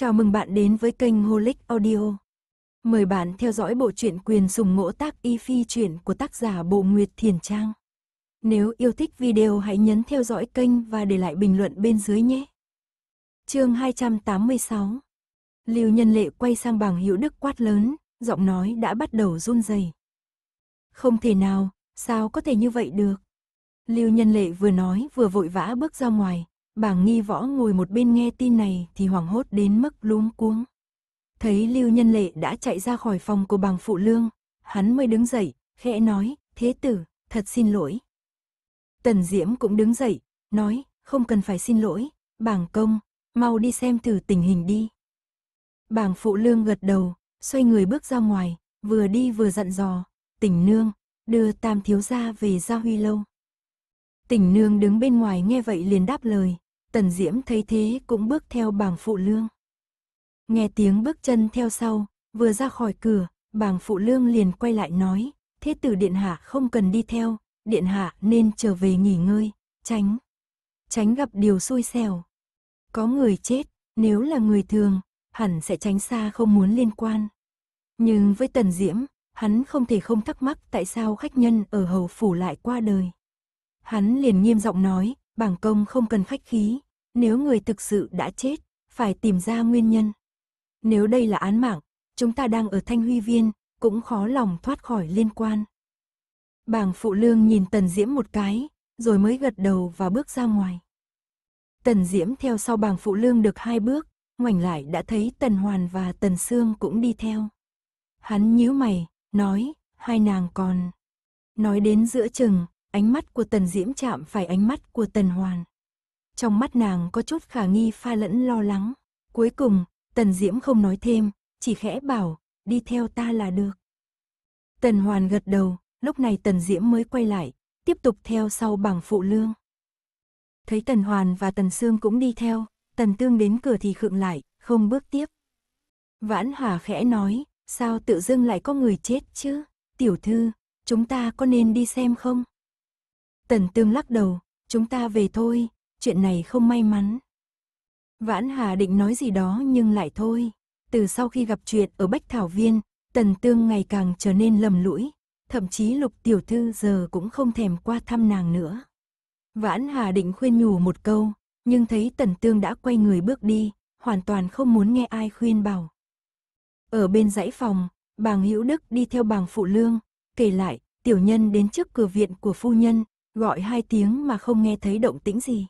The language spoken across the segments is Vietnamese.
Chào mừng bạn đến với kênh Holic Audio. Mời bạn theo dõi bộ truyện quyền sùng ngỗ tác y phi truyện của tác giả Bộ Nguyệt Thiền Trang. Nếu yêu thích video hãy nhấn theo dõi kênh và để lại bình luận bên dưới nhé. Chương 286. Lưu Nhân Lệ quay sang bằng Hữu Đức quát lớn, giọng nói đã bắt đầu run rẩy. Không thể nào, sao có thể như vậy được? Lưu Nhân Lệ vừa nói vừa vội vã bước ra ngoài, Bảng nghi võ ngồi một bên nghe tin này thì hoảng hốt đến mức luống cuống. Thấy Lưu Nhân Lệ đã chạy ra khỏi phòng của bàng phụ lương, hắn mới đứng dậy, khẽ nói, thế tử, thật xin lỗi. Tần Diễm cũng đứng dậy, nói, không cần phải xin lỗi, Bàng công, mau đi xem thử tình hình đi. Bàng phụ lương gật đầu, xoay người bước ra ngoài, vừa đi vừa dặn dò, tỉnh nương, đưa tam thiếu gia về gia huy lâu. Tỉnh nương đứng bên ngoài nghe vậy liền đáp lời, Tần Diễm thấy thế cũng bước theo bàng phụ lương. Nghe tiếng bước chân theo sau, vừa ra khỏi cửa, bàng phụ lương liền quay lại nói, thế tử điện hạ không cần đi theo, điện hạ nên trở về nghỉ ngơi, tránh. Tránh gặp điều xui xẻo. Có người chết, nếu là người thường, hẳn sẽ tránh xa không muốn liên quan. Nhưng với Tần Diễm, hắn không thể không thắc mắc tại sao khách nhân ở hầu phủ lại qua đời. Hắn liền nghiêm giọng nói, bảng công không cần khách khí, nếu người thực sự đã chết, phải tìm ra nguyên nhân. Nếu đây là án mạng, chúng ta đang ở Thanh Huy Viên, cũng khó lòng thoát khỏi liên quan. Bảng phụ lương nhìn Tần Diễm một cái, rồi mới gật đầu và bước ra ngoài. Tần Diễm theo sau bảng phụ lương được hai bước, ngoảnh lại đã thấy Tần Hoàn và Tần Sương cũng đi theo. Hắn nhíu mày, nói, hai nàng còn. Nói đến giữa chừng, Ánh mắt của Tần Diễm chạm phải ánh mắt của Tần Hoàn. Trong mắt nàng có chút khả nghi pha lẫn lo lắng. Cuối cùng, Tần Diễm không nói thêm, chỉ khẽ bảo, đi theo ta là được. Tần Hoàn gật đầu, lúc này Tần Diễm mới quay lại, tiếp tục theo sau bảng phụ lương. Thấy Tần Hoàn và Tần Sương cũng đi theo, Tần Tương đến cửa thì khựng lại, không bước tiếp. Vãn hòa khẽ nói, sao tự dưng lại có người chết chứ? Tiểu thư, chúng ta có nên đi xem không? Tần Tương lắc đầu, chúng ta về thôi, chuyện này không may mắn. Vãn Hà định nói gì đó nhưng lại thôi. Từ sau khi gặp chuyện ở Bách Thảo Viên, Tần Tương ngày càng trở nên lầm lũi, thậm chí Lục Tiểu Thư giờ cũng không thèm qua thăm nàng nữa. Vãn Hà định khuyên nhủ một câu, nhưng thấy Tần Tương đã quay người bước đi, hoàn toàn không muốn nghe ai khuyên bảo. Ở bên dãy phòng, bàng hữu đức đi theo bàng phụ lương, kể lại, tiểu nhân đến trước cửa viện của phu nhân, gọi hai tiếng mà không nghe thấy động tĩnh gì.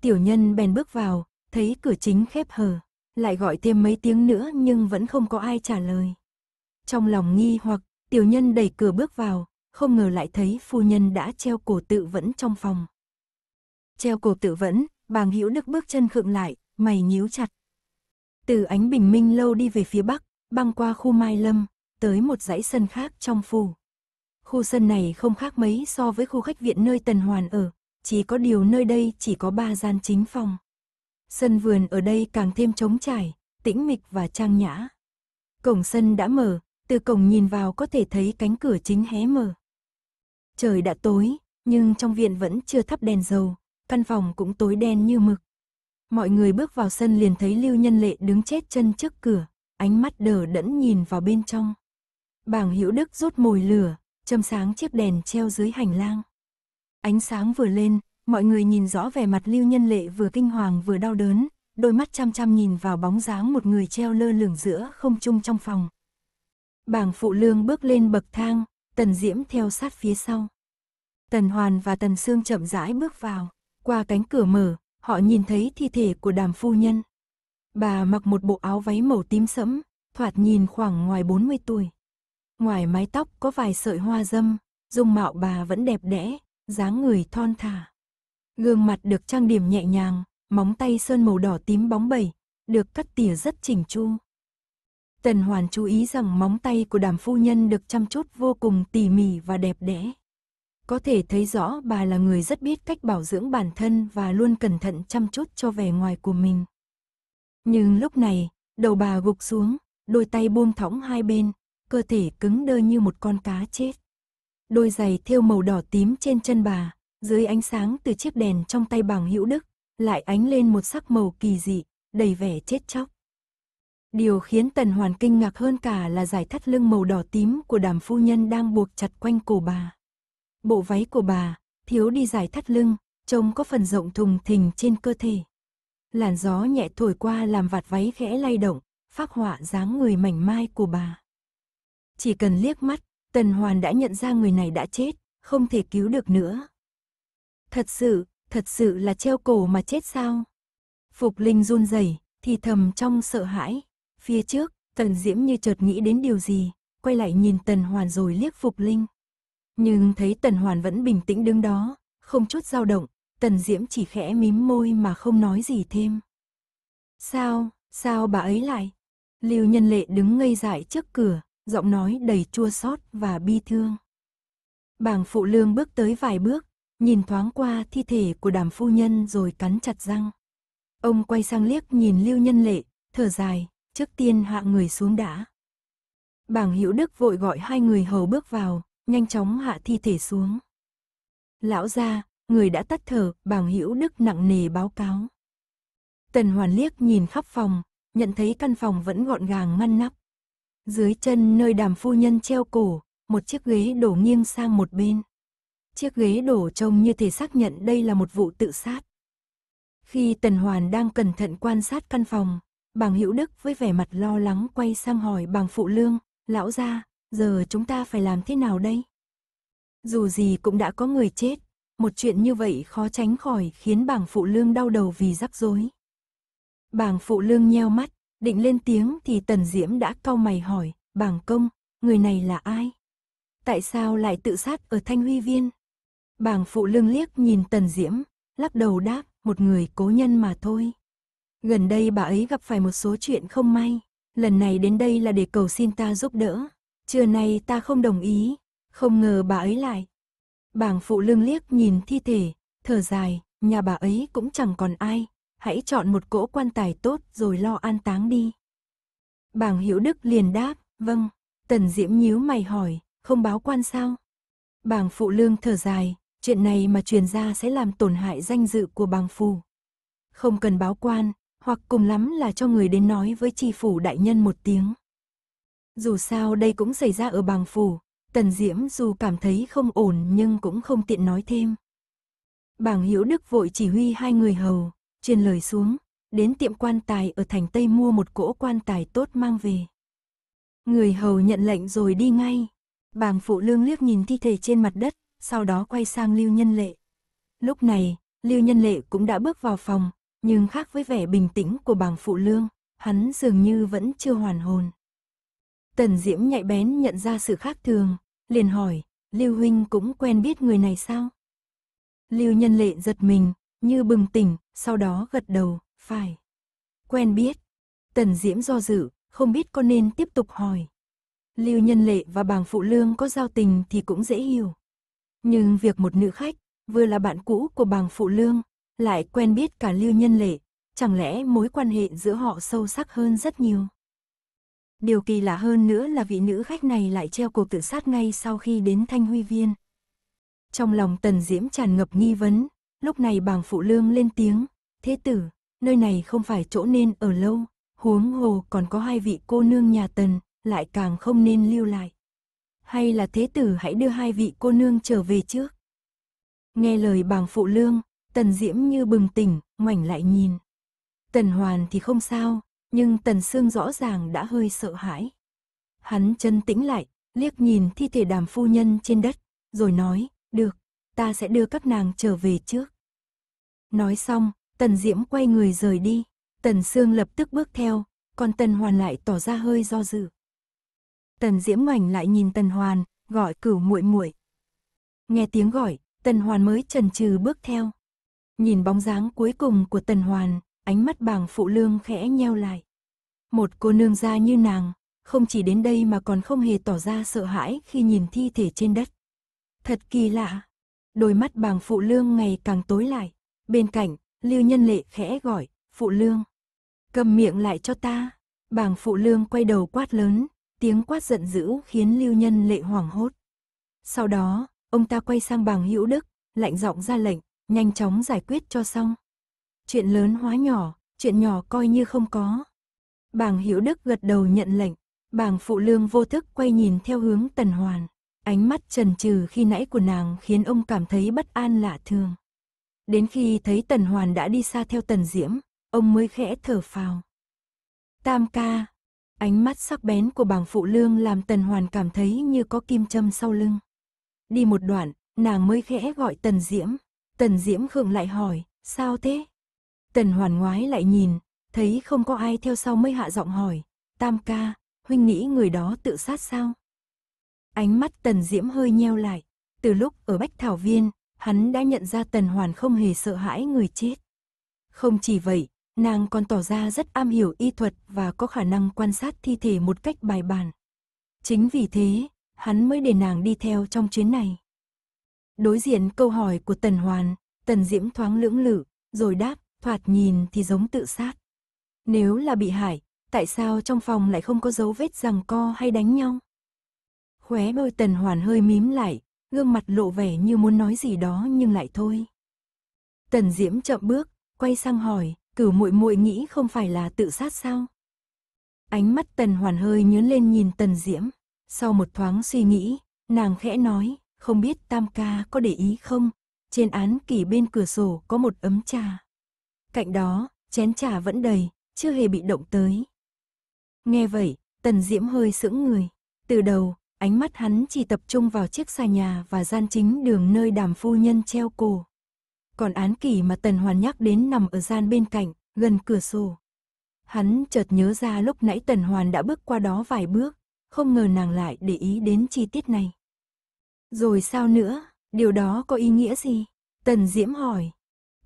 Tiểu nhân bèn bước vào, thấy cửa chính khép hờ, lại gọi thêm mấy tiếng nữa nhưng vẫn không có ai trả lời. Trong lòng nghi hoặc, tiểu nhân đẩy cửa bước vào, không ngờ lại thấy phu nhân đã treo cổ tự vẫn trong phòng. Treo cổ tự vẫn, bàng hữu đức bước chân khựng lại, mày nhíu chặt. Từ ánh bình minh lâu đi về phía bắc, băng qua khu Mai Lâm, tới một dãy sân khác trong phủ. Khu sân này không khác mấy so với khu khách viện nơi Tần Hoàn ở, chỉ có điều nơi đây chỉ có ba gian chính phòng. Sân vườn ở đây càng thêm trống trải, tĩnh mịch và trang nhã. Cổng sân đã mở, từ cổng nhìn vào có thể thấy cánh cửa chính hé mở. Trời đã tối, nhưng trong viện vẫn chưa thắp đèn dầu, căn phòng cũng tối đen như mực. Mọi người bước vào sân liền thấy Lưu Nhân Lệ đứng chết chân trước cửa, ánh mắt đờ đẫn nhìn vào bên trong. Bàng Hữu Đức rút mồi lửa, châm sáng chiếc đèn treo dưới hành lang. Ánh sáng vừa lên, mọi người nhìn rõ vẻ mặt Lưu Nhân Lệ vừa kinh hoàng vừa đau đớn, đôi mắt chăm chăm nhìn vào bóng dáng một người treo lơ lửng giữa không trung trong phòng. Bảng phụ lương bước lên bậc thang, Tần Diễm theo sát phía sau. Tần Hoàn và Tần xương chậm rãi bước vào, qua cánh cửa mở, họ nhìn thấy thi thể của đàm phu nhân. Bà mặc một bộ áo váy màu tím sẫm, thoạt nhìn khoảng ngoài 40 tuổi. Ngoài mái tóc có vài sợi hoa dâm, dung mạo bà vẫn đẹp đẽ, dáng người thon thả. Gương mặt được trang điểm nhẹ nhàng, móng tay sơn màu đỏ tím bóng bẩy, được cắt tỉa rất chỉnh chu. Tần Hoàn chú ý rằng móng tay của đàm phu nhân được chăm chút vô cùng tỉ mỉ và đẹp đẽ. Có thể thấy rõ bà là người rất biết cách bảo dưỡng bản thân và luôn cẩn thận chăm chút cho vẻ ngoài của mình. Nhưng lúc này, đầu bà gục xuống, đôi tay buông thõng hai bên, cơ thể cứng đơ như một con cá chết. Đôi giày thêu màu đỏ tím trên chân bà, dưới ánh sáng từ chiếc đèn trong tay bằng hữu đức, lại ánh lên một sắc màu kỳ dị, đầy vẻ chết chóc. Điều khiến Tần Hoàn kinh ngạc hơn cả là giải thắt lưng màu đỏ tím của đàm phu nhân đang buộc chặt quanh cổ bà. Bộ váy của bà, thiếu đi giải thắt lưng, trông có phần rộng thùng thình trên cơ thể. Làn gió nhẹ thổi qua làm vạt váy khẽ lay động, phác họa dáng người mảnh mai của bà. Chỉ cần liếc mắt, Tần Hoàn đã nhận ra người này đã chết, không thể cứu được nữa. Thật sự, thật sự là treo cổ mà chết sao? Phục Linh run rẩy, thì thầm trong sợ hãi. Phía trước, Tần Diễm như chợt nghĩ đến điều gì, quay lại nhìn Tần Hoàn rồi liếc Phục Linh. Nhưng thấy Tần Hoàn vẫn bình tĩnh đứng đó, không chút dao động, Tần Diễm chỉ khẽ mím môi mà không nói gì thêm. Sao, sao bà ấy lại? Lưu Nhân Lệ đứng ngây dại trước cửa, giọng nói đầy chua xót và bi thương. Bàng phụ lương bước tới vài bước, nhìn thoáng qua thi thể của đàm phu nhân rồi cắn chặt răng. Ông quay sang liếc nhìn lưu nhân lệ, thở dài, trước tiên hạ người xuống đã. Bàng hữu đức vội gọi hai người hầu bước vào, nhanh chóng hạ thi thể xuống. Lão gia người đã tắt thở, bàng hữu đức nặng nề báo cáo. Tần hoàn liếc nhìn khắp phòng, nhận thấy căn phòng vẫn gọn gàng ngăn nắp. Dưới chân nơi đàm phu nhân treo cổ, một chiếc ghế đổ nghiêng sang một bên. Chiếc ghế đổ trông như thể xác nhận đây là một vụ tự sát. Khi Tần Hoàn đang cẩn thận quan sát căn phòng, bàng hữu đức với vẻ mặt lo lắng quay sang hỏi bàng phụ lương, lão gia, giờ chúng ta phải làm thế nào đây? Dù gì cũng đã có người chết, một chuyện như vậy khó tránh khỏi khiến bàng phụ lương đau đầu vì rắc rối. Bàng phụ lương nheo mắt, Định lên tiếng thì Tần Diễm đã cau mày hỏi, bảng công, người này là ai? Tại sao lại tự sát ở Thanh Huy Viên? Bảng phụ lương liếc nhìn Tần Diễm, lắc đầu đáp, một người cố nhân mà thôi. Gần đây bà ấy gặp phải một số chuyện không may, lần này đến đây là để cầu xin ta giúp đỡ. Trưa nay ta không đồng ý, không ngờ bà ấy lại. Bảng phụ lương liếc nhìn thi thể, thở dài, nhà bà ấy cũng chẳng còn ai, hãy chọn một cỗ quan tài tốt rồi lo an táng đi. Bàng hiểu Đức liền đáp, vâng, Tần Diễm nhíu mày hỏi, không báo quan sao? Bàng Phụ Lương thở dài, chuyện này mà truyền ra sẽ làm tổn hại danh dự của bàng phù. Không cần báo quan, hoặc cùng lắm là cho người đến nói với tri phủ đại nhân một tiếng. Dù sao đây cũng xảy ra ở bàng phủ, Tần Diễm dù cảm thấy không ổn nhưng cũng không tiện nói thêm. Bàng hiểu Đức vội chỉ huy hai người hầu, Truyền lời xuống, đến tiệm quan tài ở thành Tây mua một cỗ quan tài tốt mang về. Người hầu nhận lệnh rồi đi ngay. Bàng phụ lương liếc nhìn thi thể trên mặt đất, sau đó quay sang Lưu Nhân Lệ. Lúc này, Lưu Nhân Lệ cũng đã bước vào phòng, nhưng khác với vẻ bình tĩnh của bàng phụ lương, hắn dường như vẫn chưa hoàn hồn. Tần Diễm nhạy bén nhận ra sự khác thường, liền hỏi, Lưu Huynh cũng quen biết người này sao? Lưu Nhân Lệ giật mình, như bừng tỉnh, sau đó gật đầu, phải. Quen biết. Tần Diễm do dự, không biết có nên tiếp tục hỏi. Lưu Nhân Lệ và bàng Phụ Lương có giao tình thì cũng dễ hiểu. Nhưng việc một nữ khách, vừa là bạn cũ của bàng Phụ Lương, lại quen biết cả Lưu Nhân Lệ, chẳng lẽ mối quan hệ giữa họ sâu sắc hơn rất nhiều. Điều kỳ lạ hơn nữa là vị nữ khách này lại treo cuộc tự sát ngay sau khi đến Thanh Huy Viên. Trong lòng Tần Diễm tràn ngập nghi vấn, Lúc này bàng phụ lương lên tiếng, thế tử, nơi này không phải chỗ nên ở lâu, huống hồ còn có hai vị cô nương nhà tần, lại càng không nên lưu lại. Hay là thế tử hãy đưa hai vị cô nương trở về trước. Nghe lời bàng phụ lương, tần diễm như bừng tỉnh, ngoảnh lại nhìn. Tần hoàn thì không sao, nhưng tần xương rõ ràng đã hơi sợ hãi. Hắn chân tĩnh lại, liếc nhìn thi thể đàm phu nhân trên đất, rồi nói, được, ta sẽ đưa các nàng trở về trước. Nói xong, Tần Diễm quay người rời đi, Tần Sương lập tức bước theo, còn Tần Hoàn lại tỏ ra hơi do dự. Tần Diễm ngoảnh lại nhìn Tần Hoàn, gọi cửu muội muội. Nghe tiếng gọi, Tần Hoàn mới chần chừ bước theo. Nhìn bóng dáng cuối cùng của Tần Hoàn, ánh mắt bàng phụ lương khẽ nheo lại. Một cô nương gia như nàng, không chỉ đến đây mà còn không hề tỏ ra sợ hãi khi nhìn thi thể trên đất. Thật kỳ lạ. Đôi mắt bàng phụ lương ngày càng tối lại. Bên cạnh, Lưu Nhân Lệ khẽ gọi, phụ lương. Cầm miệng lại cho ta. Bàng phụ lương quay đầu quát lớn, tiếng quát giận dữ khiến Lưu Nhân Lệ hoảng hốt. Sau đó, ông ta quay sang bàng hữu đức, lạnh giọng ra lệnh, nhanh chóng giải quyết cho xong. Chuyện lớn hóa nhỏ, chuyện nhỏ coi như không có. Bàng hữu Đức gật đầu nhận lệnh, bàng Phụ Lương vô thức quay nhìn theo hướng Tần Hoàn. Ánh mắt trần trừ khi nãy của nàng khiến ông cảm thấy bất an lạ thường. Đến khi thấy Tần Hoàn đã đi xa theo Tần Diễm, ông mới khẽ thở phào. Tam ca, ánh mắt sắc bén của bàng phụ lương làm Tần Hoàn cảm thấy như có kim châm sau lưng. Đi một đoạn, nàng mới khẽ gọi Tần Diễm. Tần Diễm khựng lại hỏi, sao thế? Tần Hoàn ngoái lại nhìn, thấy không có ai theo sau mới hạ giọng hỏi, Tam ca, huynh nghĩ người đó tự sát sao? Ánh mắt Tần Diễm hơi nheo lại. Từ lúc ở Bách Thảo Viên, hắn đã nhận ra Tần Hoàn không hề sợ hãi người chết. Không chỉ vậy, nàng còn tỏ ra rất am hiểu y thuật và có khả năng quan sát thi thể một cách bài bản. Chính vì thế, hắn mới để nàng đi theo trong chuyến này. Đối diện câu hỏi của Tần Hoàn, Tần Diễm thoáng lưỡng lự, rồi đáp, thoạt nhìn thì giống tự sát. Nếu là bị hại, tại sao trong phòng lại không có dấu vết rằng co hay đánh nhau? Khóe môi tần hoàn hơi mím lại, gương mặt lộ vẻ như muốn nói gì đó nhưng lại thôi. Tần Diễm chậm bước, quay sang hỏi, cửu muội muội nghĩ không phải là tự sát sao? Ánh mắt Tần Hoàn hơi nhướng lên nhìn Tần Diễm, sau một thoáng suy nghĩ, nàng khẽ nói, không biết Tam ca có để ý không, trên án kỳ bên cửa sổ có một ấm trà. Cạnh đó, chén trà vẫn đầy, chưa hề bị động tới. Nghe vậy, Tần Diễm hơi sững người, từ đầu ánh mắt hắn chỉ tập trung vào chiếc xà nhà và gian chính đường nơi đàm phu nhân treo cổ. Còn án kỷ mà Tần Hoàn nhắc đến nằm ở gian bên cạnh, gần cửa sổ. Hắn chợt nhớ ra lúc nãy Tần Hoàn đã bước qua đó vài bước, không ngờ nàng lại để ý đến chi tiết này. Rồi sao nữa, điều đó có ý nghĩa gì? Tần Diễm hỏi.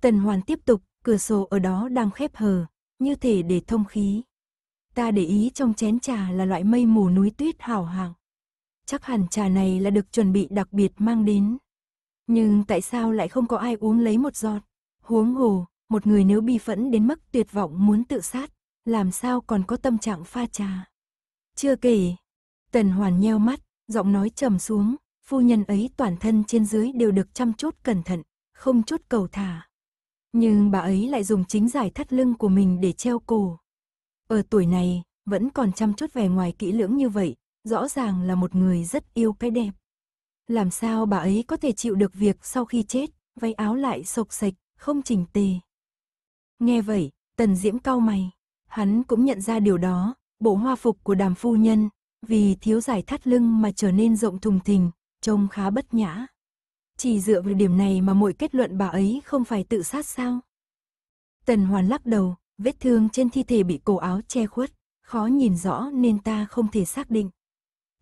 Tần Hoàn tiếp tục, cửa sổ ở đó đang khép hờ, như thể để thông khí. Ta để ý trong chén trà là loại mây mù núi tuyết hảo hạng chắc hẳn trà này là được chuẩn bị đặc biệt mang đến. Nhưng tại sao lại không có ai uống lấy một giọt? Huống hồ, một người nếu bi phẫn đến mức tuyệt vọng muốn tự sát, làm sao còn có tâm trạng pha trà? Chưa kể, Tần Hoàn nheo mắt, giọng nói trầm xuống, phu nhân ấy toàn thân trên dưới đều được chăm chút cẩn thận, không chút cầu thả. Nhưng bà ấy lại dùng chính giải thắt lưng của mình để treo cổ. Ở tuổi này, vẫn còn chăm chút vẻ ngoài kỹ lưỡng như vậy, rõ ràng là một người rất yêu cái đẹp. Làm sao bà ấy có thể chịu được việc sau khi chết, váy áo lại sộc sạch, không chỉnh tề. Nghe vậy, Tần Diễm cau mày, hắn cũng nhận ra điều đó, bộ hoa phục của đàm phu nhân, vì thiếu giải thắt lưng mà trở nên rộng thùng thình, trông khá bất nhã. Chỉ dựa vào điểm này mà mỗi kết luận bà ấy không phải tự sát sao? Tần Hoàn lắc đầu, vết thương trên thi thể bị cổ áo che khuất, khó nhìn rõ nên ta không thể xác định.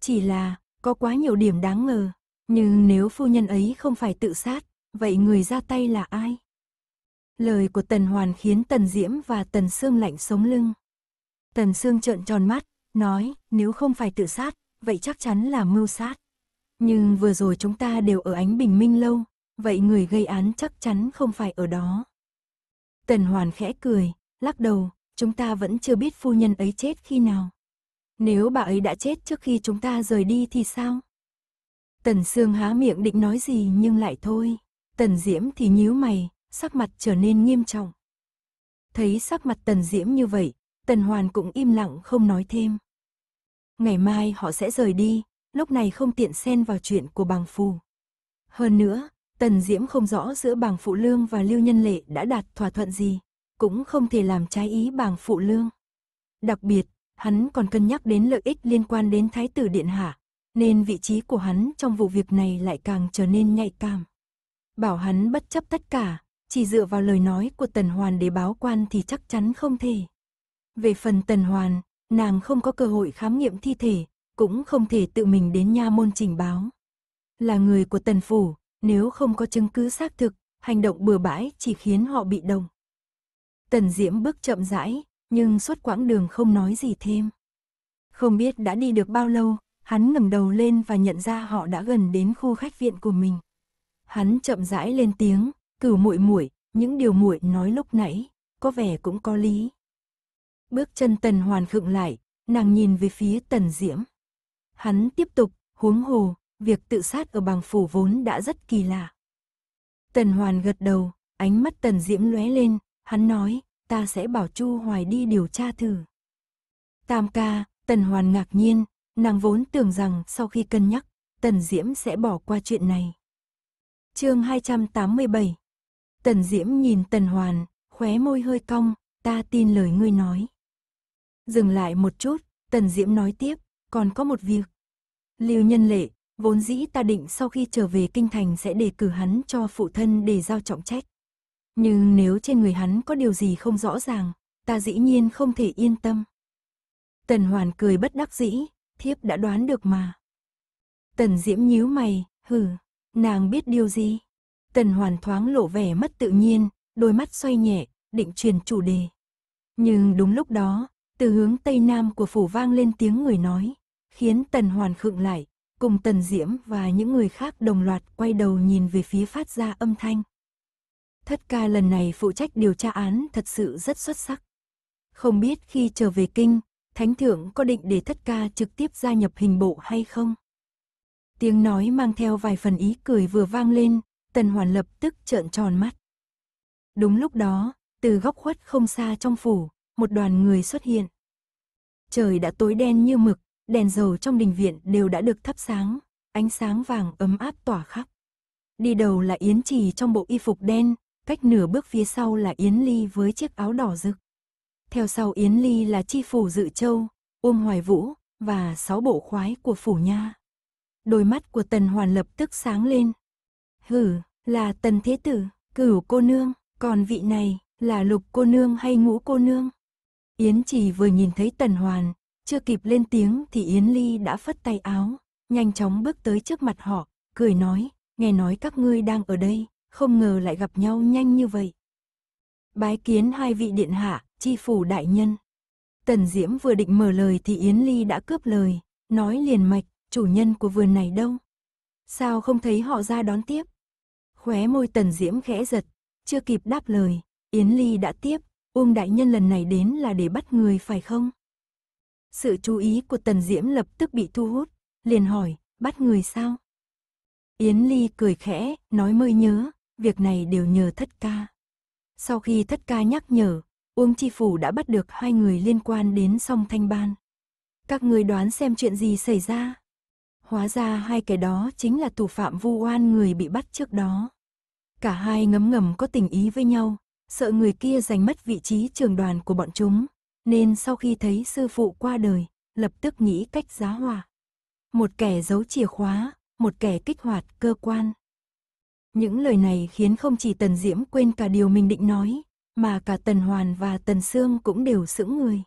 Chỉ là, có quá nhiều điểm đáng ngờ. Nhưng nếu phu nhân ấy không phải tự sát, vậy người ra tay là ai? Lời của Tần Hoàn khiến Tần Diễm và Tần Sương lạnh sống lưng. Tần Sương trợn tròn mắt, nói, nếu không phải tự sát, vậy chắc chắn là mưu sát. Nhưng vừa rồi chúng ta đều ở ánh bình minh lâu, vậy người gây án chắc chắn không phải ở đó. Tần Hoàn khẽ cười, lắc đầu, chúng ta vẫn chưa biết phu nhân ấy chết khi nào. Nếu bà ấy đã chết trước khi chúng ta rời đi thì sao? Tần Sương há miệng định nói gì nhưng lại thôi. Tần Diễm thì nhíu mày, sắc mặt trở nên nghiêm trọng. Thấy sắc mặt Tần Diễm như vậy, Tần Hoàn cũng im lặng không nói thêm. Ngày mai họ sẽ rời đi, lúc này không tiện xen vào chuyện của bàng phù. Hơn nữa, Tần Diễm không rõ giữa bàng phụ lương và Lưu Nhân Lệ đã đạt thỏa thuận gì, cũng không thể làm trái ý bàng phụ lương. Đặc biệt, hắn còn cân nhắc đến lợi ích liên quan đến Thái tử Điện Hạ, nên vị trí của hắn trong vụ việc này lại càng trở nên nhạy cảm. Bảo hắn bất chấp tất cả, chỉ dựa vào lời nói của Tần Hoàn để báo quan thì chắc chắn không thể. Về phần Tần Hoàn, nàng không có cơ hội khám nghiệm thi thể, cũng không thể tự mình đến nha môn trình báo. Là người của Tần Phủ, nếu không có chứng cứ xác thực, hành động bừa bãi chỉ khiến họ bị động. Tần Diễm bước chậm rãi, nhưng suốt quãng đường không nói gì thêm. Không biết đã đi được bao lâu, hắn ngẩng đầu lên và nhận ra họ đã gần đến khu khách viện của mình. Hắn chậm rãi lên tiếng, cửu muội muội, những điều muội nói lúc nãy, có vẻ cũng có lý. Bước chân Tần Hoàn khựng lại, nàng nhìn về phía Tần Diễm. Hắn tiếp tục, huống hồ, việc tự sát ở bằng phủ vốn đã rất kỳ lạ. Tần Hoàn gật đầu, ánh mắt Tần Diễm lóe lên, hắn nói, ta sẽ bảo Chu Hoài đi điều tra thử. Tam ca, Tần Hoàn ngạc nhiên, nàng vốn tưởng rằng sau khi cân nhắc, Tần Diễm sẽ bỏ qua chuyện này. chương 287 Tần Diễm nhìn Tần Hoàn, khóe môi hơi cong, ta tin lời ngươi nói. Dừng lại một chút, Tần Diễm nói tiếp, còn có một việc. Lưu Nhân Lệ, vốn dĩ ta định sau khi trở về kinh thành sẽ đề cử hắn cho phụ thân để giao trọng trách. Nhưng nếu trên người hắn có điều gì không rõ ràng, ta dĩ nhiên không thể yên tâm. Tần Hoàn cười bất đắc dĩ, thiếp đã đoán được mà. Tần Diễm nhíu mày, hừ, nàng biết điều gì? Tần Hoàn thoáng lộ vẻ mất tự nhiên, đôi mắt xoay nhẹ, định truyền chủ đề. Nhưng đúng lúc đó, từ hướng tây nam của phủ vang lên tiếng người nói, khiến Tần Hoàn khựng lại, cùng Tần Diễm và những người khác đồng loạt quay đầu nhìn về phía phát ra âm thanh. Thất ca lần này phụ trách điều tra án thật sự rất xuất sắc. Không biết khi trở về kinh, thánh thượng có định để thất ca trực tiếp gia nhập hình bộ hay không? Tiếng nói mang theo vài phần ý cười vừa vang lên, tần hoàn lập tức trợn tròn mắt. Đúng lúc đó, từ góc khuất không xa trong phủ, một đoàn người xuất hiện. Trời đã tối đen như mực, đèn dầu trong đình viện đều đã được thắp sáng, ánh sáng vàng ấm áp tỏa khắp. Đi đầu là Yến Trì trong bộ y phục đen, cách nửa bước phía sau là Yến Ly với chiếc áo đỏ rực. Theo sau Yến Ly là chi phủ dự châu, Uông Hoài Vũ và sáu bộ khoái của phủ nha. Đôi mắt của Tần Hoàn lập tức sáng lên. Hử, là Tần Thế Tử, cửu cô nương, còn vị này là lục cô nương hay ngũ cô nương? Yến chỉ vừa nhìn thấy Tần Hoàn, chưa kịp lên tiếng thì Yến Ly đã phất tay áo, nhanh chóng bước tới trước mặt họ, cười nói, nghe nói các ngươi đang ở đây, không ngờ lại gặp nhau nhanh như vậy. Bái kiến hai vị điện hạ, chi phủ đại nhân. Tần Diễm vừa định mở lời thì Yến Ly đã cướp lời, nói liền mạch, chủ nhân của vườn này đâu? Sao không thấy họ ra đón tiếp? Khóe môi Tần Diễm khẽ giật, chưa kịp đáp lời, Yến Ly đã tiếp, Uông Đại Nhân lần này đến là để bắt người phải không? Sự chú ý của Tần Diễm lập tức bị thu hút, liền hỏi, bắt người sao? Yến Ly cười khẽ, nói mới nhớ, Việc này đều nhờ thất ca. Sau khi thất ca nhắc nhở, Uông Chi Phủ đã bắt được hai người liên quan đến song thanh ban. Các người đoán xem chuyện gì xảy ra. Hóa ra hai kẻ đó chính là thủ phạm vu oan người bị bắt trước đó. Cả hai ngấm ngầm có tình ý với nhau, sợ người kia giành mất vị trí trường đoàn của bọn chúng, nên sau khi thấy sư phụ qua đời, lập tức nghĩ cách giá hòa. Một kẻ giấu chìa khóa, một kẻ kích hoạt cơ quan. Những lời này khiến không chỉ Tần Diễm quên cả điều mình định nói, mà cả Tần Hoàn và Tần Sương cũng đều sững người.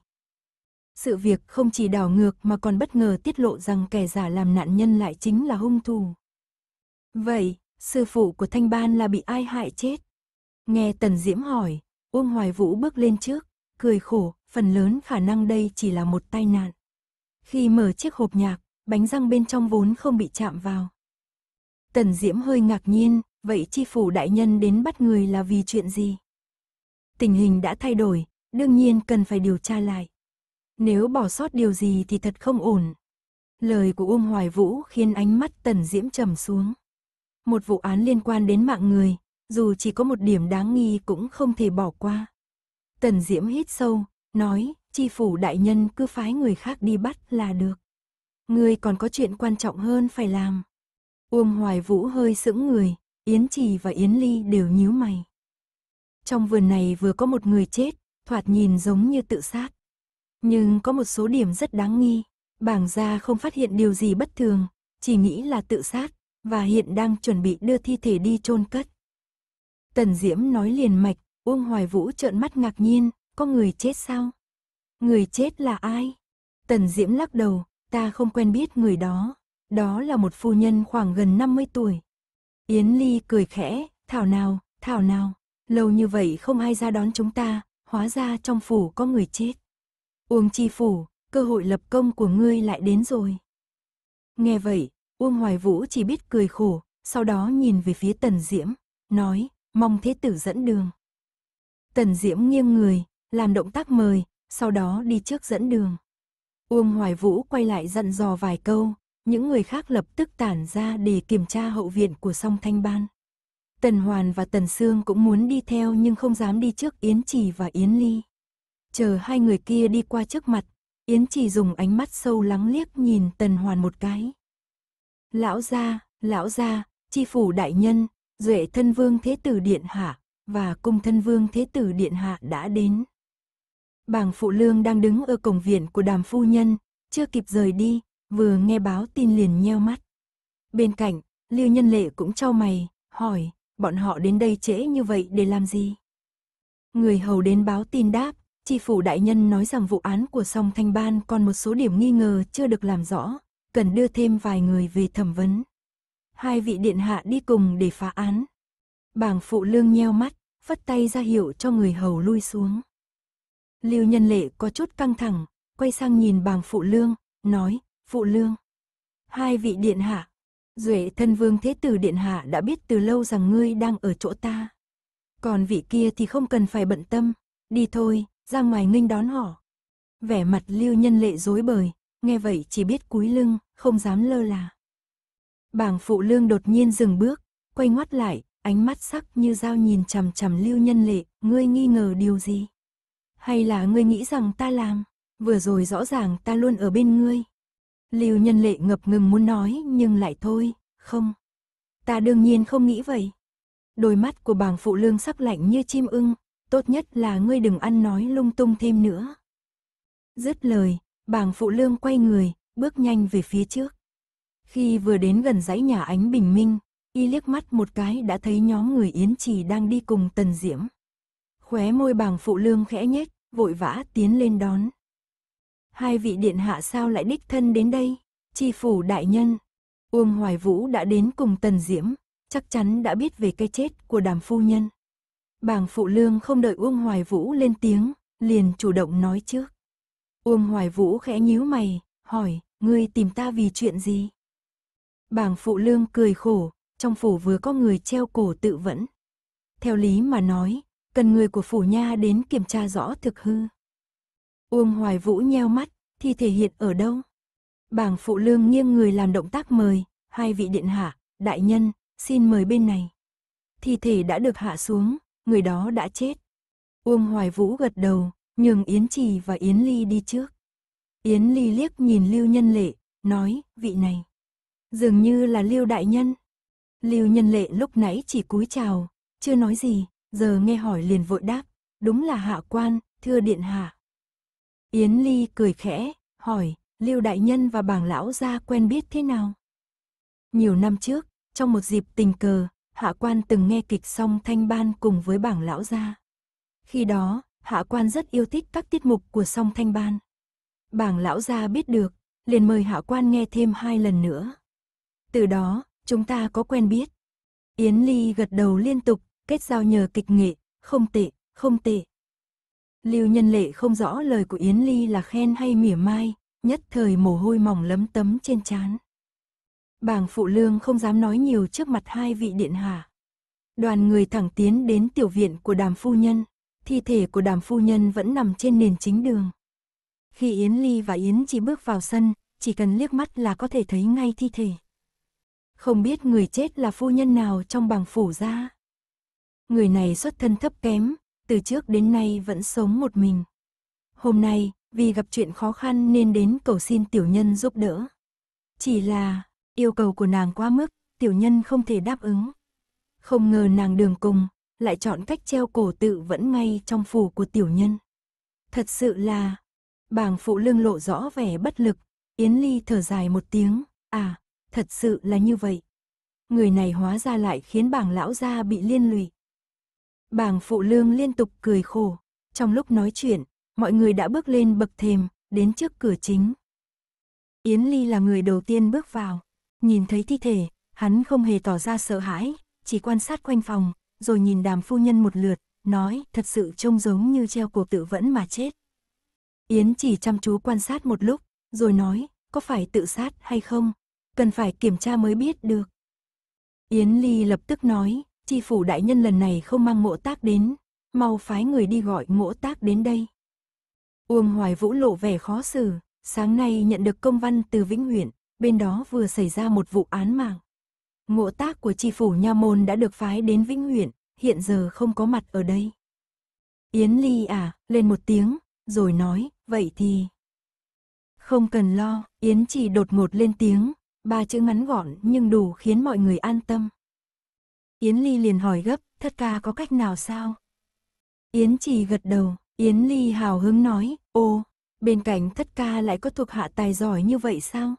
Sự việc không chỉ đảo ngược mà còn bất ngờ tiết lộ rằng kẻ giả làm nạn nhân lại chính là hung thủ. Vậy, sư phụ của Thanh Ban là bị ai hại chết? Nghe Tần Diễm hỏi, Uông Hoài Vũ bước lên trước, cười khổ, phần lớn khả năng đây chỉ là một tai nạn. Khi mở chiếc hộp nhạc, bánh răng bên trong vốn không bị chạm vào. Tần Diễm hơi ngạc nhiên, vậy chi phủ đại nhân đến bắt người là vì chuyện gì? Tình hình đã thay đổi, đương nhiên cần phải điều tra lại. Nếu bỏ sót điều gì thì thật không ổn. Lời của Uông Hoài Vũ khiến ánh mắt Tần Diễm trầm xuống. Một vụ án liên quan đến mạng người, dù chỉ có một điểm đáng nghi cũng không thể bỏ qua. Tần Diễm hít sâu, nói, chi phủ đại nhân cứ phái người khác đi bắt là được. người còn có chuyện quan trọng hơn phải làm. Uông Hoài Vũ hơi sững người, Yến Trì và Yến Ly đều nhíu mày. Trong vườn này vừa có một người chết, thoạt nhìn giống như tự sát. Nhưng có một số điểm rất đáng nghi, bảng gia không phát hiện điều gì bất thường, chỉ nghĩ là tự sát, và hiện đang chuẩn bị đưa thi thể đi chôn cất. Tần Diễm nói liền mạch, Uông Hoài Vũ trợn mắt ngạc nhiên, có người chết sao? Người chết là ai? Tần Diễm lắc đầu, ta không quen biết người đó. Đó là một phu nhân khoảng gần 50 tuổi, Yến Ly cười khẽ, thảo nào, thảo nào, lâu như vậy không ai ra đón chúng ta, hóa ra trong phủ có người chết. Uông Chi Phủ, cơ hội lập công của ngươi lại đến rồi. Nghe vậy, Uông Hoài Vũ chỉ biết cười khổ, sau đó nhìn về phía Tần Diễm, nói, mong thế tử dẫn đường. Tần Diễm nghiêng người, làm động tác mời, sau đó đi trước dẫn đường. Uông Hoài Vũ quay lại dặn dò vài câu, những người khác lập tức tản ra để kiểm tra hậu viện của song thanh ban. Tần Hoàn và Tần Sương cũng muốn đi theo nhưng không dám đi trước Yến Trì và Yến Ly. Chờ hai người kia đi qua trước mặt, Yến Trì dùng ánh mắt sâu lắng liếc nhìn Tần Hoàn một cái. Lão gia, lão gia, chi phủ đại nhân, duệ thân vương thế tử điện hạ và cung thân vương thế tử điện hạ đã đến. Bàng phụ lương đang đứng ở cổng viện của đàm phu nhân, chưa kịp rời đi, vừa nghe báo tin liền nheo mắt. Bên cạnh, Lưu Nhân Lệ cũng trao mày, hỏi, bọn họ đến đây trễ như vậy để làm gì? Người hầu đến báo tin đáp, tri phủ đại nhân nói rằng vụ án của song thanh ban còn một số điểm nghi ngờ chưa được làm rõ, cần đưa thêm vài người về thẩm vấn. Hai vị điện hạ đi cùng để phá án. Bàng phụ lương nheo mắt, phất tay ra hiệu cho người hầu lui xuống. Lưu nhân lệ có chút căng thẳng, quay sang nhìn bàng phụ lương, nói, Phụ lương. Hai vị điện hạ. Duệ thân vương thế tử điện hạ đã biết từ lâu rằng ngươi đang ở chỗ ta. Còn vị kia thì không cần phải bận tâm. Đi thôi, ra ngoài nghênh đón họ. Vẻ mặt lưu nhân lệ dối bời, nghe vậy chỉ biết cúi lưng, không dám lơ là. Bảng phụ lương đột nhiên dừng bước, quay ngoắt lại, ánh mắt sắc như dao nhìn chằm chằm lưu nhân lệ, ngươi nghi ngờ điều gì? Hay là ngươi nghĩ rằng ta làm? Vừa rồi rõ ràng ta luôn ở bên ngươi. Lưu nhân lệ ngập ngừng muốn nói nhưng lại thôi, không. Ta đương nhiên không nghĩ vậy. Đôi mắt của bàng phụ lương sắc lạnh như chim ưng, tốt nhất là ngươi đừng ăn nói lung tung thêm nữa. Dứt lời, bàng phụ lương quay người, bước nhanh về phía trước. Khi vừa đến gần dãy nhà ánh bình minh, y liếc mắt một cái đã thấy nhóm người Yến Trì đang đi cùng Tần Diễm. Khóe môi bàng phụ lương khẽ nhếch, vội vã tiến lên đón hai vị điện hạ sao lại đích thân đến đây? Chi phủ đại nhân, Uông Hoài Vũ đã đến cùng Tần Diễm, chắc chắn đã biết về cái chết của đàm phu nhân. Bàng Phụ Lương không đợi Uông Hoài Vũ lên tiếng, liền chủ động nói trước. Uông Hoài Vũ khẽ nhíu mày, hỏi, ngươi tìm ta vì chuyện gì? Bàng Phụ Lương cười khổ, trong phủ vừa có người treo cổ tự vẫn. Theo lý mà nói, cần người của phủ nha đến kiểm tra rõ thực hư. Uông Hoài Vũ nheo mắt, thi thể hiện ở đâu? Bảng phụ lương nghiêng người làm động tác mời, hai vị điện hạ, đại nhân, xin mời bên này. Thi thể đã được hạ xuống, người đó đã chết. Uông Hoài Vũ gật đầu, nhường Yến Trì và Yến Ly đi trước. Yến Ly liếc nhìn Lưu Nhân Lệ, nói, vị này. Dường như là Lưu Đại Nhân. Lưu Nhân Lệ lúc nãy chỉ cúi chào, chưa nói gì, giờ nghe hỏi liền vội đáp, đúng là hạ quan, thưa điện hạ. Yến Ly cười khẽ, hỏi, Lưu Đại Nhân và bảng lão gia quen biết thế nào? Nhiều năm trước, trong một dịp tình cờ, Hạ Quan từng nghe kịch song thanh ban cùng với bảng lão gia. Khi đó, Hạ Quan rất yêu thích các tiết mục của song thanh ban. Bảng lão gia biết được, liền mời Hạ Quan nghe thêm hai lần nữa. Từ đó, chúng ta có quen biết. Yến Ly gật đầu liên tục, kết giao nhờ kịch nghệ, không tệ, không tệ. Lưu Nhân Lệ không rõ lời của Yến Ly là khen hay mỉa mai, nhất thời mồ hôi mỏng lấm tấm trên trán. Bàng Phụ Lương không dám nói nhiều trước mặt hai vị điện hạ. Đoàn người thẳng tiến đến tiểu viện của đàm phu nhân, thi thể của đàm phu nhân vẫn nằm trên nền chính đường. Khi Yến Ly và Yến chỉ bước vào sân, chỉ cần liếc mắt là có thể thấy ngay thi thể. Không biết người chết là phu nhân nào trong bàng phủ ra. Người này xuất thân thấp kém, từ trước đến nay vẫn sống một mình. Hôm nay, vì gặp chuyện khó khăn nên đến cầu xin tiểu nhân giúp đỡ. Chỉ là, yêu cầu của nàng quá mức, tiểu nhân không thể đáp ứng. Không ngờ nàng đường cùng, lại chọn cách treo cổ tự vẫn ngay trong phủ của tiểu nhân. Thật sự là, bảng phụ lương lộ rõ vẻ bất lực, Yến Ly thở dài một tiếng, à, thật sự là như vậy. Người này hóa ra lại khiến bảng lão gia bị liên lụy bàng phụ lương liên tục cười khổ. Trong lúc nói chuyện, mọi người đã bước lên bậc thềm, đến trước cửa chính. Yến Ly là người đầu tiên bước vào. Nhìn thấy thi thể, hắn không hề tỏ ra sợ hãi, chỉ quan sát quanh phòng, rồi nhìn đàm phu nhân một lượt, nói thật sự trông giống như treo cổ tự vẫn mà chết. Yến chỉ chăm chú quan sát một lúc, rồi nói, có phải tự sát hay không? Cần phải kiểm tra mới biết được. Yến Ly lập tức nói, Chi phủ đại nhân lần này không mang ngộ tác đến, mau phái người đi gọi ngộ tác đến đây. Uông Hoài Vũ lộ vẻ khó xử, sáng nay nhận được công văn từ Vĩnh huyện, bên đó vừa xảy ra một vụ án mạng. Ngộ tác của chi phủ nha môn đã được phái đến Vĩnh huyện, hiện giờ không có mặt ở đây. Yến Ly à, lên một tiếng, rồi nói, vậy thì... Không cần lo, Yến chỉ đột ngột lên tiếng, ba chữ ngắn gọn nhưng đủ khiến mọi người an tâm. Yến Ly liền hỏi gấp, thất ca có cách nào sao? Yến chỉ gật đầu, Yến Ly hào hứng nói, ô, bên cạnh thất ca lại có thuộc hạ tài giỏi như vậy sao?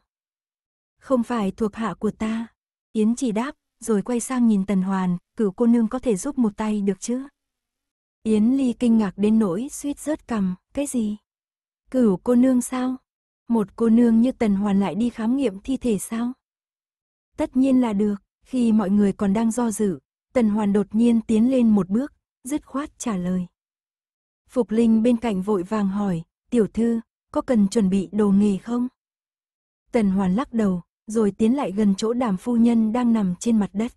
Không phải thuộc hạ của ta. Yến chỉ đáp, rồi quay sang nhìn Tần Hoàn, cửu cô nương có thể giúp một tay được chứ? Yến Ly kinh ngạc đến nỗi suýt rớt cầm, cái gì? Cửu cô nương sao? Một cô nương như Tần Hoàn lại đi khám nghiệm thi thể sao? Tất nhiên là được, khi mọi người còn đang do dự, Tần Hoàn đột nhiên tiến lên một bước, dứt khoát trả lời. Phục Linh bên cạnh vội vàng hỏi, tiểu thư, có cần chuẩn bị đồ nghề không? Tần Hoàn lắc đầu, rồi tiến lại gần chỗ đàm phu nhân đang nằm trên mặt đất.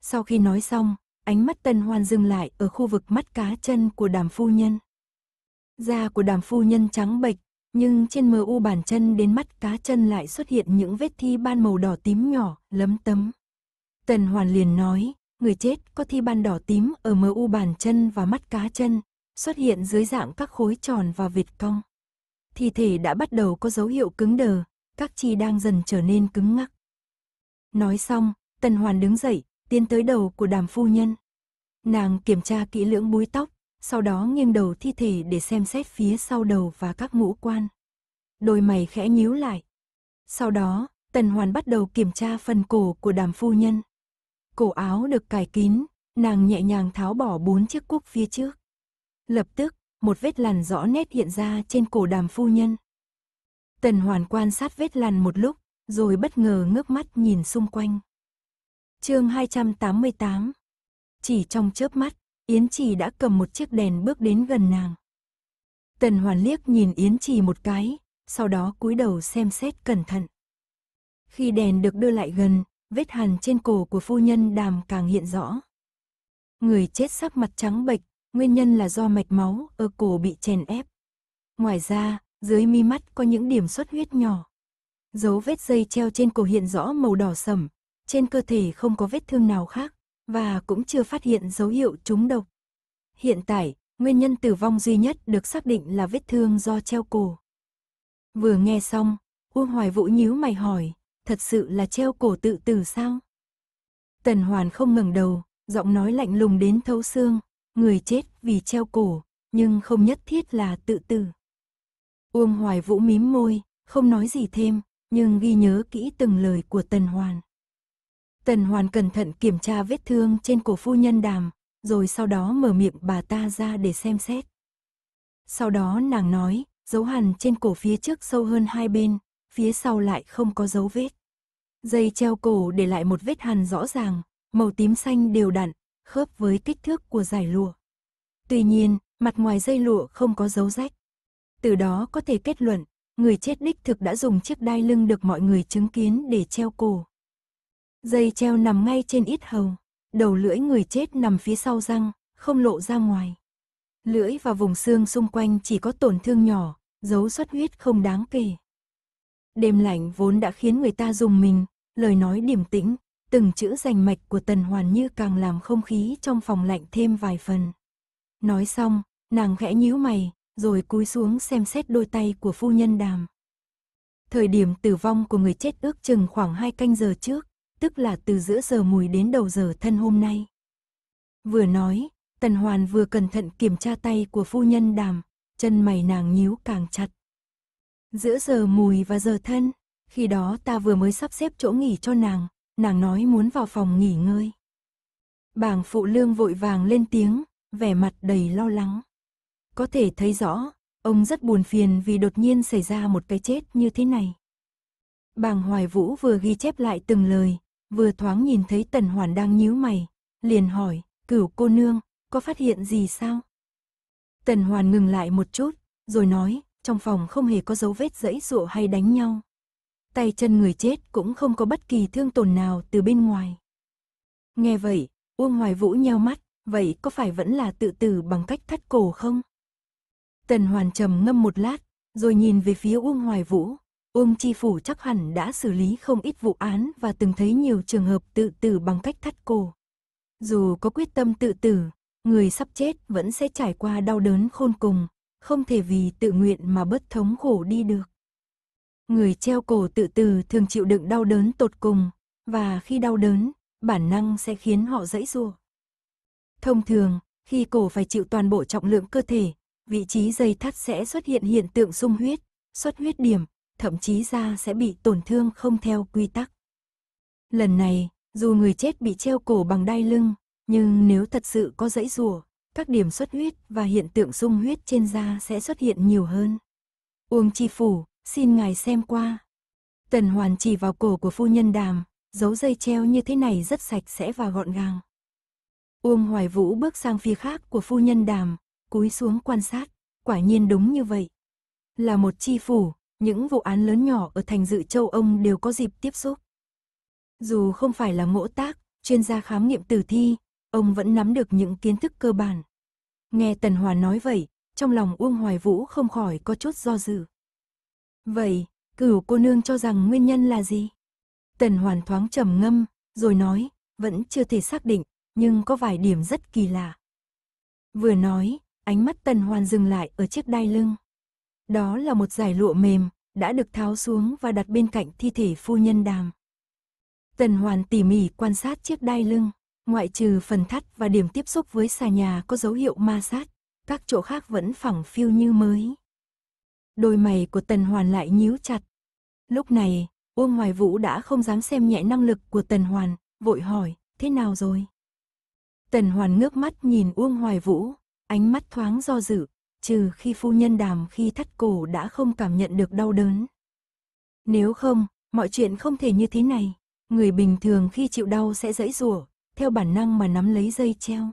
Sau khi nói xong, ánh mắt Tần Hoàn dừng lại ở khu vực mắt cá chân của đàm phu nhân. Da của đàm phu nhân trắng bệch, nhưng trên mờ u bàn chân đến mắt cá chân lại xuất hiện những vết thi ban màu đỏ tím nhỏ, lấm tấm. Tần Hoàn liền nói, người chết có thi ban đỏ tím ở MU bàn chân và mắt cá chân, xuất hiện dưới dạng các khối tròn và vệt cong. Thi thể đã bắt đầu có dấu hiệu cứng đờ, các chi đang dần trở nên cứng ngắc. Nói xong, Tần Hoàn đứng dậy, tiến tới đầu của đàm phu nhân. Nàng kiểm tra kỹ lưỡng búi tóc, sau đó nghiêng đầu thi thể để xem xét phía sau đầu và các ngũ quan. Đôi mày khẽ nhíu lại. Sau đó, Tần Hoàn bắt đầu kiểm tra phần cổ của đàm phu nhân. Cổ áo được cài kín, nàng nhẹ nhàng tháo bỏ bốn chiếc cúc phía trước. Lập tức, một vết lằn rõ nét hiện ra trên cổ đàm phu nhân. Tần hoàn quan sát vết lằn một lúc, rồi bất ngờ ngước mắt nhìn xung quanh. chương 288 Chỉ trong chớp mắt, Yến Trì đã cầm một chiếc đèn bước đến gần nàng. Tần hoàn liếc nhìn Yến Trì một cái, sau đó cúi đầu xem xét cẩn thận. Khi đèn được đưa lại gần, vết hàn trên cổ của phu nhân đàm càng hiện rõ. Người chết sắc mặt trắng bệch, nguyên nhân là do mạch máu ở cổ bị chèn ép. Ngoài ra, dưới mi mắt có những điểm xuất huyết nhỏ. Dấu vết dây treo trên cổ hiện rõ màu đỏ sẫm, trên cơ thể không có vết thương nào khác và cũng chưa phát hiện dấu hiệu trúng độc. Hiện tại, nguyên nhân tử vong duy nhất được xác định là vết thương do treo cổ. Vừa nghe xong, Uông Hoài Vũ nhíu mày hỏi, thật sự là treo cổ tự tử sao? Tần Hoàn không ngẩng đầu, giọng nói lạnh lùng đến thấu xương, người chết vì treo cổ, nhưng không nhất thiết là tự tử. Uông Hoài Vũ mím môi, không nói gì thêm, nhưng ghi nhớ kỹ từng lời của Tần Hoàn. Tần Hoàn cẩn thận kiểm tra vết thương trên cổ phu nhân đàm, rồi sau đó mở miệng bà ta ra để xem xét. Sau đó nàng nói, dấu hằn trên cổ phía trước sâu hơn hai bên, phía sau lại không có dấu vết. Dây treo cổ để lại một vết hằn rõ ràng, màu tím xanh đều đặn, khớp với kích thước của giải lụa. Tuy nhiên, mặt ngoài dây lụa không có dấu rách. Từ đó có thể kết luận, người chết đích thực đã dùng chiếc đai lưng được mọi người chứng kiến để treo cổ. Dây treo nằm ngay trên ít hầu, đầu lưỡi người chết nằm phía sau răng, không lộ ra ngoài. Lưỡi và vùng xương xung quanh chỉ có tổn thương nhỏ, dấu xuất huyết không đáng kể. Đêm lạnh vốn đã khiến người ta dùng mình, lời nói điềm tĩnh, từng chữ rành mạch của Tần Hoàn Như càng làm không khí trong phòng lạnh thêm vài phần. Nói xong, nàng khẽ nhíu mày, rồi cúi xuống xem xét đôi tay của phu nhân đàm. Thời điểm tử vong của người chết ước chừng khoảng 2 canh giờ trước, tức là từ giữa giờ mùi đến đầu giờ thân hôm nay. Vừa nói, Tần Hoàn vừa cẩn thận kiểm tra tay của phu nhân đàm, chân mày nàng nhíu càng chặt. Giữa giờ mùi và giờ thân, khi đó ta vừa mới sắp xếp chỗ nghỉ cho nàng, nàng nói muốn vào phòng nghỉ ngơi. Bàng phụ lương vội vàng lên tiếng, vẻ mặt đầy lo lắng. Có thể thấy rõ, ông rất buồn phiền vì đột nhiên xảy ra một cái chết như thế này. Bàng Hoài Vũ vừa ghi chép lại từng lời, vừa thoáng nhìn thấy Tần Hoàn đang nhíu mày, liền hỏi, cửu cô nương, có phát hiện gì sao? Tần Hoàn ngừng lại một chút, rồi nói, trong phòng không hề có dấu vết dẫy dụa hay đánh nhau. Tay chân người chết cũng không có bất kỳ thương tổn nào từ bên ngoài. Nghe vậy, Uông Hoài Vũ nheo mắt, vậy có phải vẫn là tự tử bằng cách thắt cổ không? Tần Hoàn trầm ngâm một lát, rồi nhìn về phía Uông Hoài Vũ. Uông Chi Phủ chắc hẳn đã xử lý không ít vụ án và từng thấy nhiều trường hợp tự tử bằng cách thắt cổ. Dù có quyết tâm tự tử, người sắp chết vẫn sẽ trải qua đau đớn khôn cùng, không thể vì tự nguyện mà bất thống khổ đi được. Người treo cổ tự tử thường chịu đựng đau đớn tột cùng, và khi đau đớn, bản năng sẽ khiến họ dãy rùa. Thông thường, khi cổ phải chịu toàn bộ trọng lượng cơ thể, vị trí dây thắt sẽ xuất hiện hiện tượng sung huyết, xuất huyết điểm, thậm chí da sẽ bị tổn thương không theo quy tắc. Lần này, dù người chết bị treo cổ bằng đai lưng, nhưng nếu thật sự có dãy rùa, các điểm xuất huyết và hiện tượng sung huyết trên da sẽ xuất hiện nhiều hơn. Uông Chi Phủ, xin ngài xem qua. Tần Hoàn chỉ vào cổ của phu nhân đàm, dấu dây treo như thế này rất sạch sẽ và gọn gàng. Uông Hoài Vũ bước sang phía khác của phu nhân đàm, cúi xuống quan sát, quả nhiên đúng như vậy. Là một chi phủ, những vụ án lớn nhỏ ở thành dự châu ông đều có dịp tiếp xúc. Dù không phải là ngỗ tác, chuyên gia khám nghiệm tử thi, ông vẫn nắm được những kiến thức cơ bản. Nghe Tần Hòa nói vậy, trong lòng Uông Hoài Vũ không khỏi có chút do dự. Vậy, cửu cô nương cho rằng nguyên nhân là gì? Tần Hoàn thoáng trầm ngâm, rồi nói, vẫn chưa thể xác định, nhưng có vài điểm rất kỳ lạ. Vừa nói, ánh mắt Tần Hoàn dừng lại ở chiếc đai lưng. Đó là một giải lụa mềm, đã được tháo xuống và đặt bên cạnh thi thể phu nhân đàm. Tần Hoàn tỉ mỉ quan sát chiếc đai lưng. Ngoại trừ phần thắt và điểm tiếp xúc với xà nhà có dấu hiệu ma sát, các chỗ khác vẫn phẳng phiu như mới. Đôi mày của Tần Hoàn lại nhíu chặt. Lúc này, Uông Hoài Vũ đã không dám xem nhẹ năng lực của Tần Hoàn, vội hỏi, thế nào rồi? Tần Hoàn ngước mắt nhìn Uông Hoài Vũ, ánh mắt thoáng do dự, trừ khi phu nhân đàm khi thắt cổ đã không cảm nhận được đau đớn. Nếu không, mọi chuyện không thể như thế này. Người bình thường khi chịu đau sẽ dẫy rủa, theo bản năng mà nắm lấy dây treo.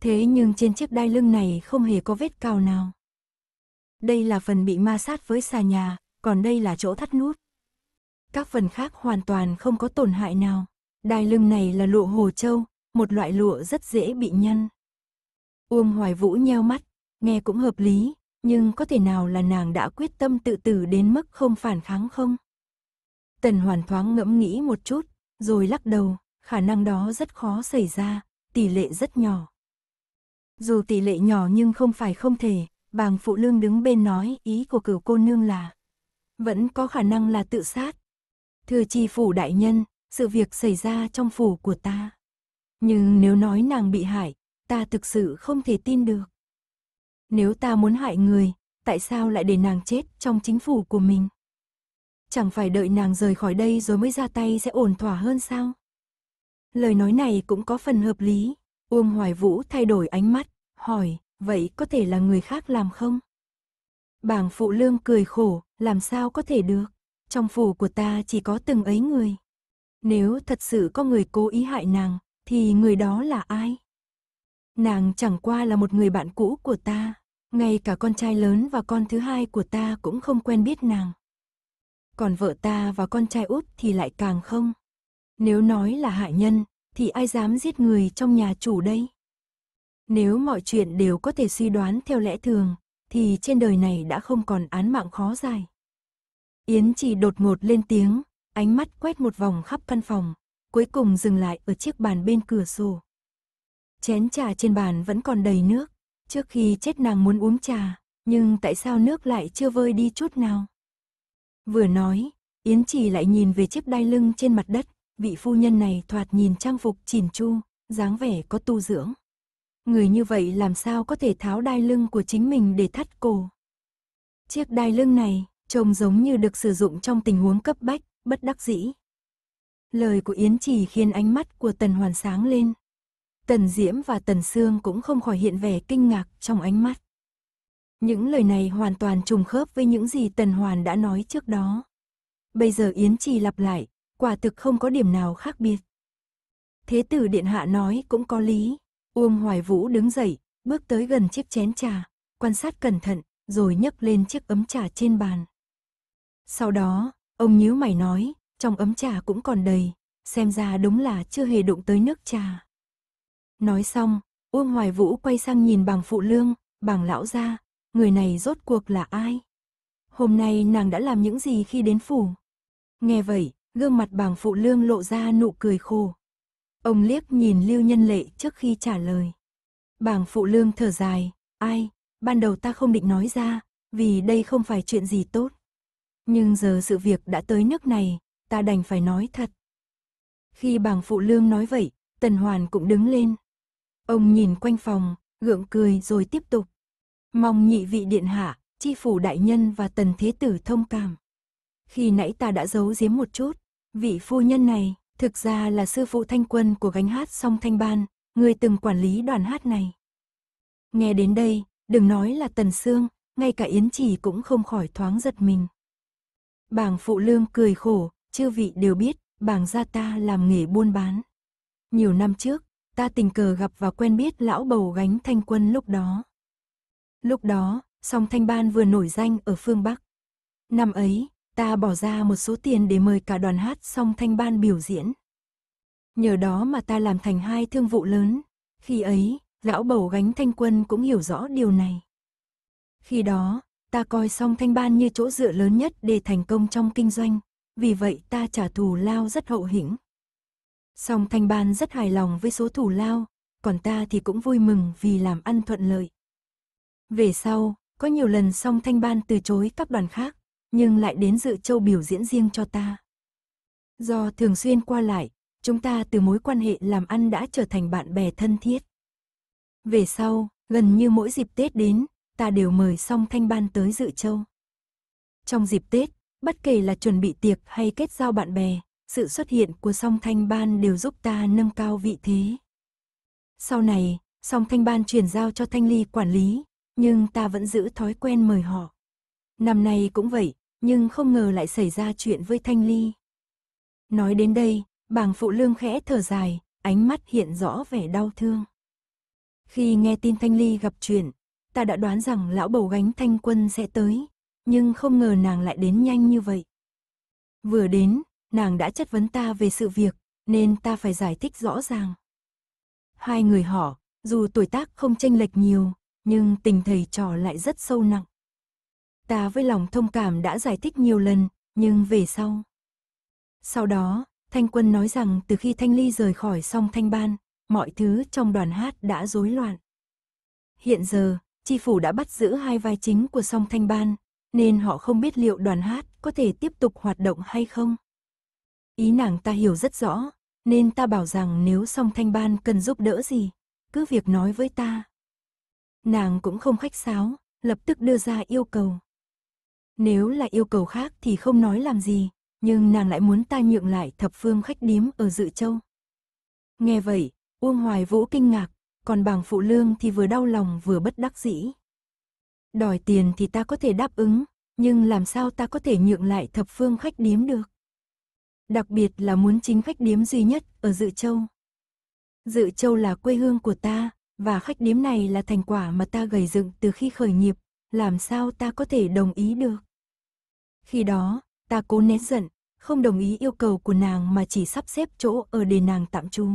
Thế nhưng trên chiếc đai lưng này không hề có vết cào nào. Đây là phần bị ma sát với xà nhà, còn đây là chỗ thắt nút. Các phần khác hoàn toàn không có tổn hại nào. Đai lưng này là lụa hồ châu, một loại lụa rất dễ bị nhăn. Uông Hoài Vũ nheo mắt, nghe cũng hợp lý, nhưng có thể nào là nàng đã quyết tâm tự tử đến mức không phản kháng không? Tần Hoàn thoáng ngẫm nghĩ một chút, rồi lắc đầu, khả năng đó rất khó xảy ra, tỷ lệ rất nhỏ. Dù tỷ lệ nhỏ nhưng không phải không thể, bàng phụ lương đứng bên nói ý của cửu cô nương là vẫn có khả năng là tự sát. Thưa chi phủ đại nhân, sự việc xảy ra trong phủ của ta. Nhưng nếu nói nàng bị hại, ta thực sự không thể tin được. Nếu ta muốn hại người, tại sao lại để nàng chết trong chính phủ của mình? Chẳng phải đợi nàng rời khỏi đây rồi mới ra tay sẽ ổn thỏa hơn sao? Lời nói này cũng có phần hợp lý. Uông Hoài Vũ thay đổi ánh mắt, hỏi, vậy có thể là người khác làm không? Bảng phụ lương cười khổ, làm sao có thể được? Trong phủ của ta chỉ có từng ấy người. Nếu thật sự có người cố ý hại nàng, thì người đó là ai? Nàng chẳng qua là một người bạn cũ của ta, ngay cả con trai lớn và con thứ hai của ta cũng không quen biết nàng. Còn vợ ta và con trai út thì lại càng không. Nếu nói là hại nhân, thì ai dám giết người trong nhà chủ đây? Nếu mọi chuyện đều có thể suy đoán theo lẽ thường, thì trên đời này đã không còn án mạng khó dài. Yến chỉ đột ngột lên tiếng, ánh mắt quét một vòng khắp căn phòng, cuối cùng dừng lại ở chiếc bàn bên cửa sổ. Chén trà trên bàn vẫn còn đầy nước, trước khi chết nàng muốn uống trà, nhưng tại sao nước lại chưa vơi đi chút nào? Vừa nói, Yến chỉ lại nhìn về chiếc đai lưng trên mặt đất, vị phu nhân này thoạt nhìn trang phục chỉn chu, dáng vẻ có tu dưỡng. Người như vậy làm sao có thể tháo đai lưng của chính mình để thắt cổ. Chiếc đai lưng này, trông giống như được sử dụng trong tình huống cấp bách, bất đắc dĩ. Lời của Yến Trì khiến ánh mắt của Tần Hoàn sáng lên. Tần Diễm và Tần Sương cũng không khỏi hiện vẻ kinh ngạc trong ánh mắt. Những lời này hoàn toàn trùng khớp với những gì Tần Hoàn đã nói trước đó. Bây giờ Yến Trì lặp lại, quả thực không có điểm nào khác biệt. Thế tử điện hạ nói cũng có lý. Uông Hoài Vũ đứng dậy, bước tới gần chiếc chén trà, quan sát cẩn thận, rồi nhấc lên chiếc ấm trà trên bàn. Sau đó, ông nhíu mày nói, trong ấm trà cũng còn đầy, xem ra đúng là chưa hề đụng tới nước trà. Nói xong, Uông Hoài Vũ quay sang nhìn bàng phụ lương, bàng lão gia, người này rốt cuộc là ai? Hôm nay nàng đã làm những gì khi đến phủ? Nghe vậy, gương mặt bàng phụ lương lộ ra nụ cười khô Ông liếc nhìn Lưu Nhân Lệ trước khi trả lời. Bàng phụ lương thở dài, ai, ban đầu ta không định nói ra, vì đây không phải chuyện gì tốt. Nhưng giờ sự việc đã tới nước này, ta đành phải nói thật. Khi bàng phụ lương nói vậy, Tần Hoàn cũng đứng lên. Ông nhìn quanh phòng, gượng cười rồi tiếp tục. Mong nhị vị điện hạ, chi phủ đại nhân và tần thế tử thông cảm. Khi nãy ta đã giấu giếm một chút, Vị phu nhân này, thực ra là sư phụ thanh quân của gánh hát song thanh ban, người từng quản lý đoàn hát này. Nghe đến đây, đừng nói là Tần xương ngay cả Yến Chỉ cũng không khỏi thoáng giật mình. bảng phụ lương cười khổ, chư vị đều biết, bảng gia ta làm nghề buôn bán. Nhiều năm trước, ta tình cờ gặp và quen biết lão bầu gánh thanh quân lúc đó. Lúc đó, song thanh ban vừa nổi danh ở phương Bắc. Năm ấy, Ta bỏ ra một số tiền để mời cả đoàn hát song thanh ban biểu diễn. Nhờ đó mà ta làm thành hai thương vụ lớn. Khi ấy, lão bầu gánh thanh quân cũng hiểu rõ điều này. Khi đó, ta coi song thanh ban như chỗ dựa lớn nhất để thành công trong kinh doanh. Vì vậy ta trả thù lao rất hậu hĩnh. Song thanh ban rất hài lòng với số thù lao, còn ta thì cũng vui mừng vì làm ăn thuận lợi. Về sau, có nhiều lần song thanh ban từ chối các đoàn khác, nhưng lại đến dự châu biểu diễn riêng cho ta. Do thường xuyên qua lại, chúng ta từ mối quan hệ làm ăn đã trở thành bạn bè thân thiết. Về sau, gần như mỗi dịp Tết đến, ta đều mời song thanh ban tới dự châu. Trong dịp Tết, bất kể là chuẩn bị tiệc hay kết giao bạn bè, sự xuất hiện của song thanh ban đều giúp ta nâng cao vị thế. Sau này, song thanh ban chuyển giao cho thanh ly quản lý, nhưng ta vẫn giữ thói quen mời họ. Năm nay cũng vậy, nhưng không ngờ lại xảy ra chuyện với Thanh Ly. Nói đến đây, bàng phụ lương khẽ thở dài, ánh mắt hiện rõ vẻ đau thương. Khi nghe tin Thanh Ly gặp chuyện, ta đã đoán rằng lão bầu gánh Thanh Quân sẽ tới, nhưng không ngờ nàng lại đến nhanh như vậy. Vừa đến, nàng đã chất vấn ta về sự việc, nên ta phải giải thích rõ ràng. Hai người họ, dù tuổi tác không chênh lệch nhiều, nhưng tình thầy trò lại rất sâu nặng. Ta với lòng thông cảm đã giải thích nhiều lần, nhưng về sau. Sau đó, Thanh Quân nói rằng từ khi Thanh Ly rời khỏi song Thanh Ban, mọi thứ trong đoàn hát đã rối loạn. Hiện giờ, Chi Phủ đã bắt giữ hai vai chính của song Thanh Ban, nên họ không biết liệu đoàn hát có thể tiếp tục hoạt động hay không. Ý nàng ta hiểu rất rõ, nên ta bảo rằng nếu song Thanh Ban cần giúp đỡ gì, cứ việc nói với ta. Nàng cũng không khách sáo, lập tức đưa ra yêu cầu. Nếu là yêu cầu khác thì không nói làm gì, nhưng nàng lại muốn ta nhượng lại thập phương khách điếm ở Dự Châu. Nghe vậy, Uông Hoài Vũ kinh ngạc, còn bàng phụ lương thì vừa đau lòng vừa bất đắc dĩ. Đòi tiền thì ta có thể đáp ứng, nhưng làm sao ta có thể nhượng lại thập phương khách điếm được? Đặc biệt là muốn chính khách điếm duy nhất ở Dự Châu. Dự Châu là quê hương của ta, và khách điếm này là thành quả mà ta gầy dựng từ khi khởi nghiệp, làm sao ta có thể đồng ý được? Khi đó, ta cố né giận, không đồng ý yêu cầu của nàng mà chỉ sắp xếp chỗ ở để nàng tạm trú.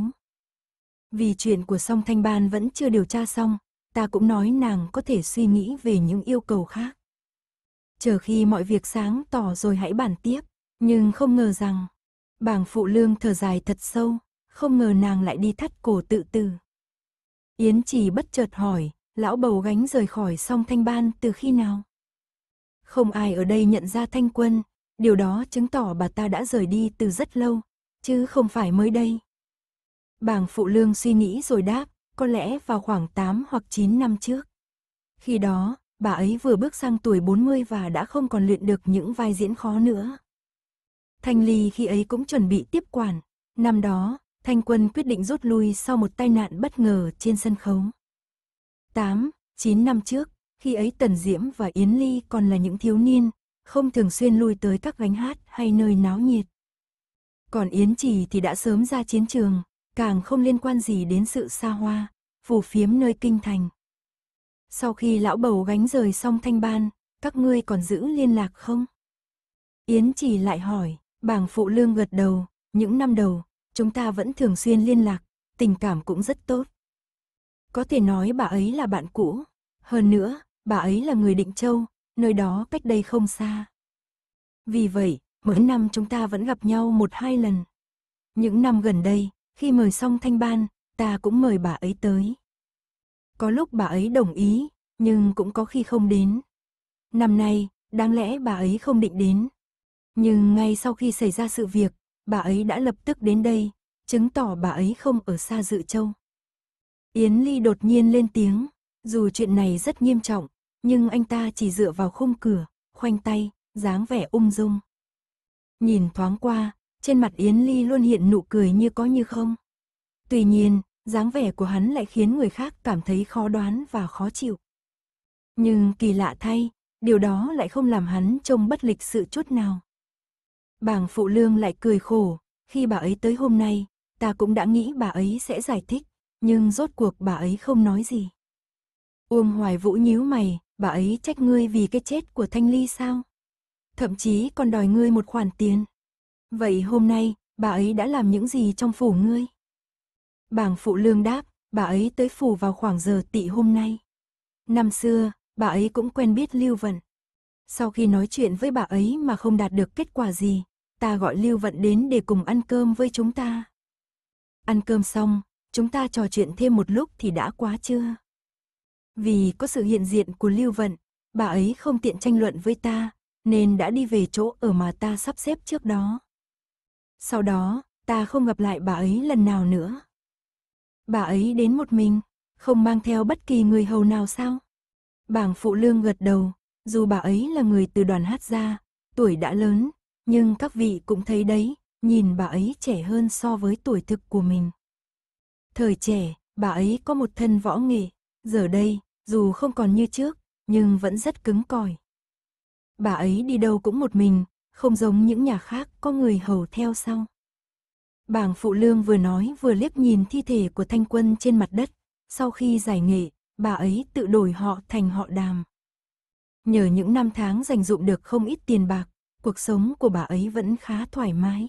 Vì chuyện của song thanh ban vẫn chưa điều tra xong, ta cũng nói nàng có thể suy nghĩ về những yêu cầu khác. Chờ khi mọi việc sáng tỏ rồi hãy bàn tiếp, nhưng không ngờ rằng, bảng phụ lương thở dài thật sâu, không ngờ nàng lại đi thắt cổ tự tử. Yến chỉ bất chợt hỏi, lão bầu gánh rời khỏi song thanh ban từ khi nào? Không ai ở đây nhận ra Thanh Quân, điều đó chứng tỏ bà ta đã rời đi từ rất lâu, chứ không phải mới đây. Bàng Phụ Lương suy nghĩ rồi đáp, có lẽ vào khoảng 8 hoặc 9 năm trước. Khi đó, bà ấy vừa bước sang tuổi 40 và đã không còn luyện được những vai diễn khó nữa. Thanh Ly khi ấy cũng chuẩn bị tiếp quản. Năm đó, Thanh Quân quyết định rút lui sau một tai nạn bất ngờ trên sân khấu. 8, 9 năm trước, khi ấy Tần Diễm và Yến Ly còn là những thiếu niên, không thường xuyên lui tới các gánh hát hay nơi náo nhiệt. Còn Yến Trì thì đã sớm ra chiến trường, càng không liên quan gì đến sự xa hoa, phù phiếm nơi kinh thành. Sau khi lão bầu gánh rời xong thanh ban, các ngươi còn giữ liên lạc không? Yến Trì lại hỏi, bảng phụ lương gật đầu, những năm đầu, chúng ta vẫn thường xuyên liên lạc, tình cảm cũng rất tốt. Có thể nói bà ấy là bạn cũ. Hơn nữa, bà ấy là người Định Châu, nơi đó cách đây không xa. Vì vậy, mỗi năm chúng ta vẫn gặp nhau một hai lần. Những năm gần đây, khi mời xong Thanh Ban, ta cũng mời bà ấy tới. Có lúc bà ấy đồng ý, nhưng cũng có khi không đến. Năm nay, đáng lẽ bà ấy không định đến. Nhưng ngay sau khi xảy ra sự việc, bà ấy đã lập tức đến đây, chứng tỏ bà ấy không ở xa dự châu. Yến Ly đột nhiên lên tiếng, dù chuyện này rất nghiêm trọng, nhưng anh ta chỉ dựa vào khung cửa, khoanh tay, dáng vẻ ung dung. Nhìn thoáng qua, trên mặt Yến Ly luôn hiện nụ cười như có như không. Tuy nhiên, dáng vẻ của hắn lại khiến người khác cảm thấy khó đoán và khó chịu. Nhưng kỳ lạ thay, điều đó lại không làm hắn trông bất lịch sự chút nào. Bàng Phụ Lương lại cười khổ, khi bà ấy tới hôm nay, ta cũng đã nghĩ bà ấy sẽ giải thích, nhưng rốt cuộc bà ấy không nói gì. Uông Hoài Vũ nhíu mày, bà ấy trách ngươi vì cái chết của Thanh Ly sao? Thậm chí còn đòi ngươi một khoản tiền. Vậy hôm nay, bà ấy đã làm những gì trong phủ ngươi? Bảng phụ lương đáp, bà ấy tới phủ vào khoảng giờ tị hôm nay. Năm xưa, bà ấy cũng quen biết Lưu Vận. Sau khi nói chuyện với bà ấy mà không đạt được kết quả gì, ta gọi Lưu Vận đến để cùng ăn cơm với chúng ta. Ăn cơm xong, chúng ta trò chuyện thêm một lúc thì đã quá chưa? Vì có sự hiện diện của Lưu Vận, bà ấy không tiện tranh luận với ta, nên đã đi về chỗ ở mà ta sắp xếp trước đó. Sau đó, ta không gặp lại bà ấy lần nào nữa. Bà ấy đến một mình, không mang theo bất kỳ người hầu nào sao? Bảng phụ lương gật đầu, dù bà ấy là người từ đoàn hát ra, tuổi đã lớn, nhưng các vị cũng thấy đấy, nhìn bà ấy trẻ hơn so với tuổi thực của mình. Thời trẻ, bà ấy có một thân võ nghệ, Giờ đây, dù không còn như trước, nhưng vẫn rất cứng cỏi. Bà ấy đi đâu cũng một mình, không giống những nhà khác có người hầu theo sau. Bảng phụ lương vừa nói vừa liếc nhìn thi thể của thanh quân trên mặt đất, sau khi giải nghệ, bà ấy tự đổi họ thành họ đàm. Nhờ những năm tháng dành dụng được không ít tiền bạc, cuộc sống của bà ấy vẫn khá thoải mái.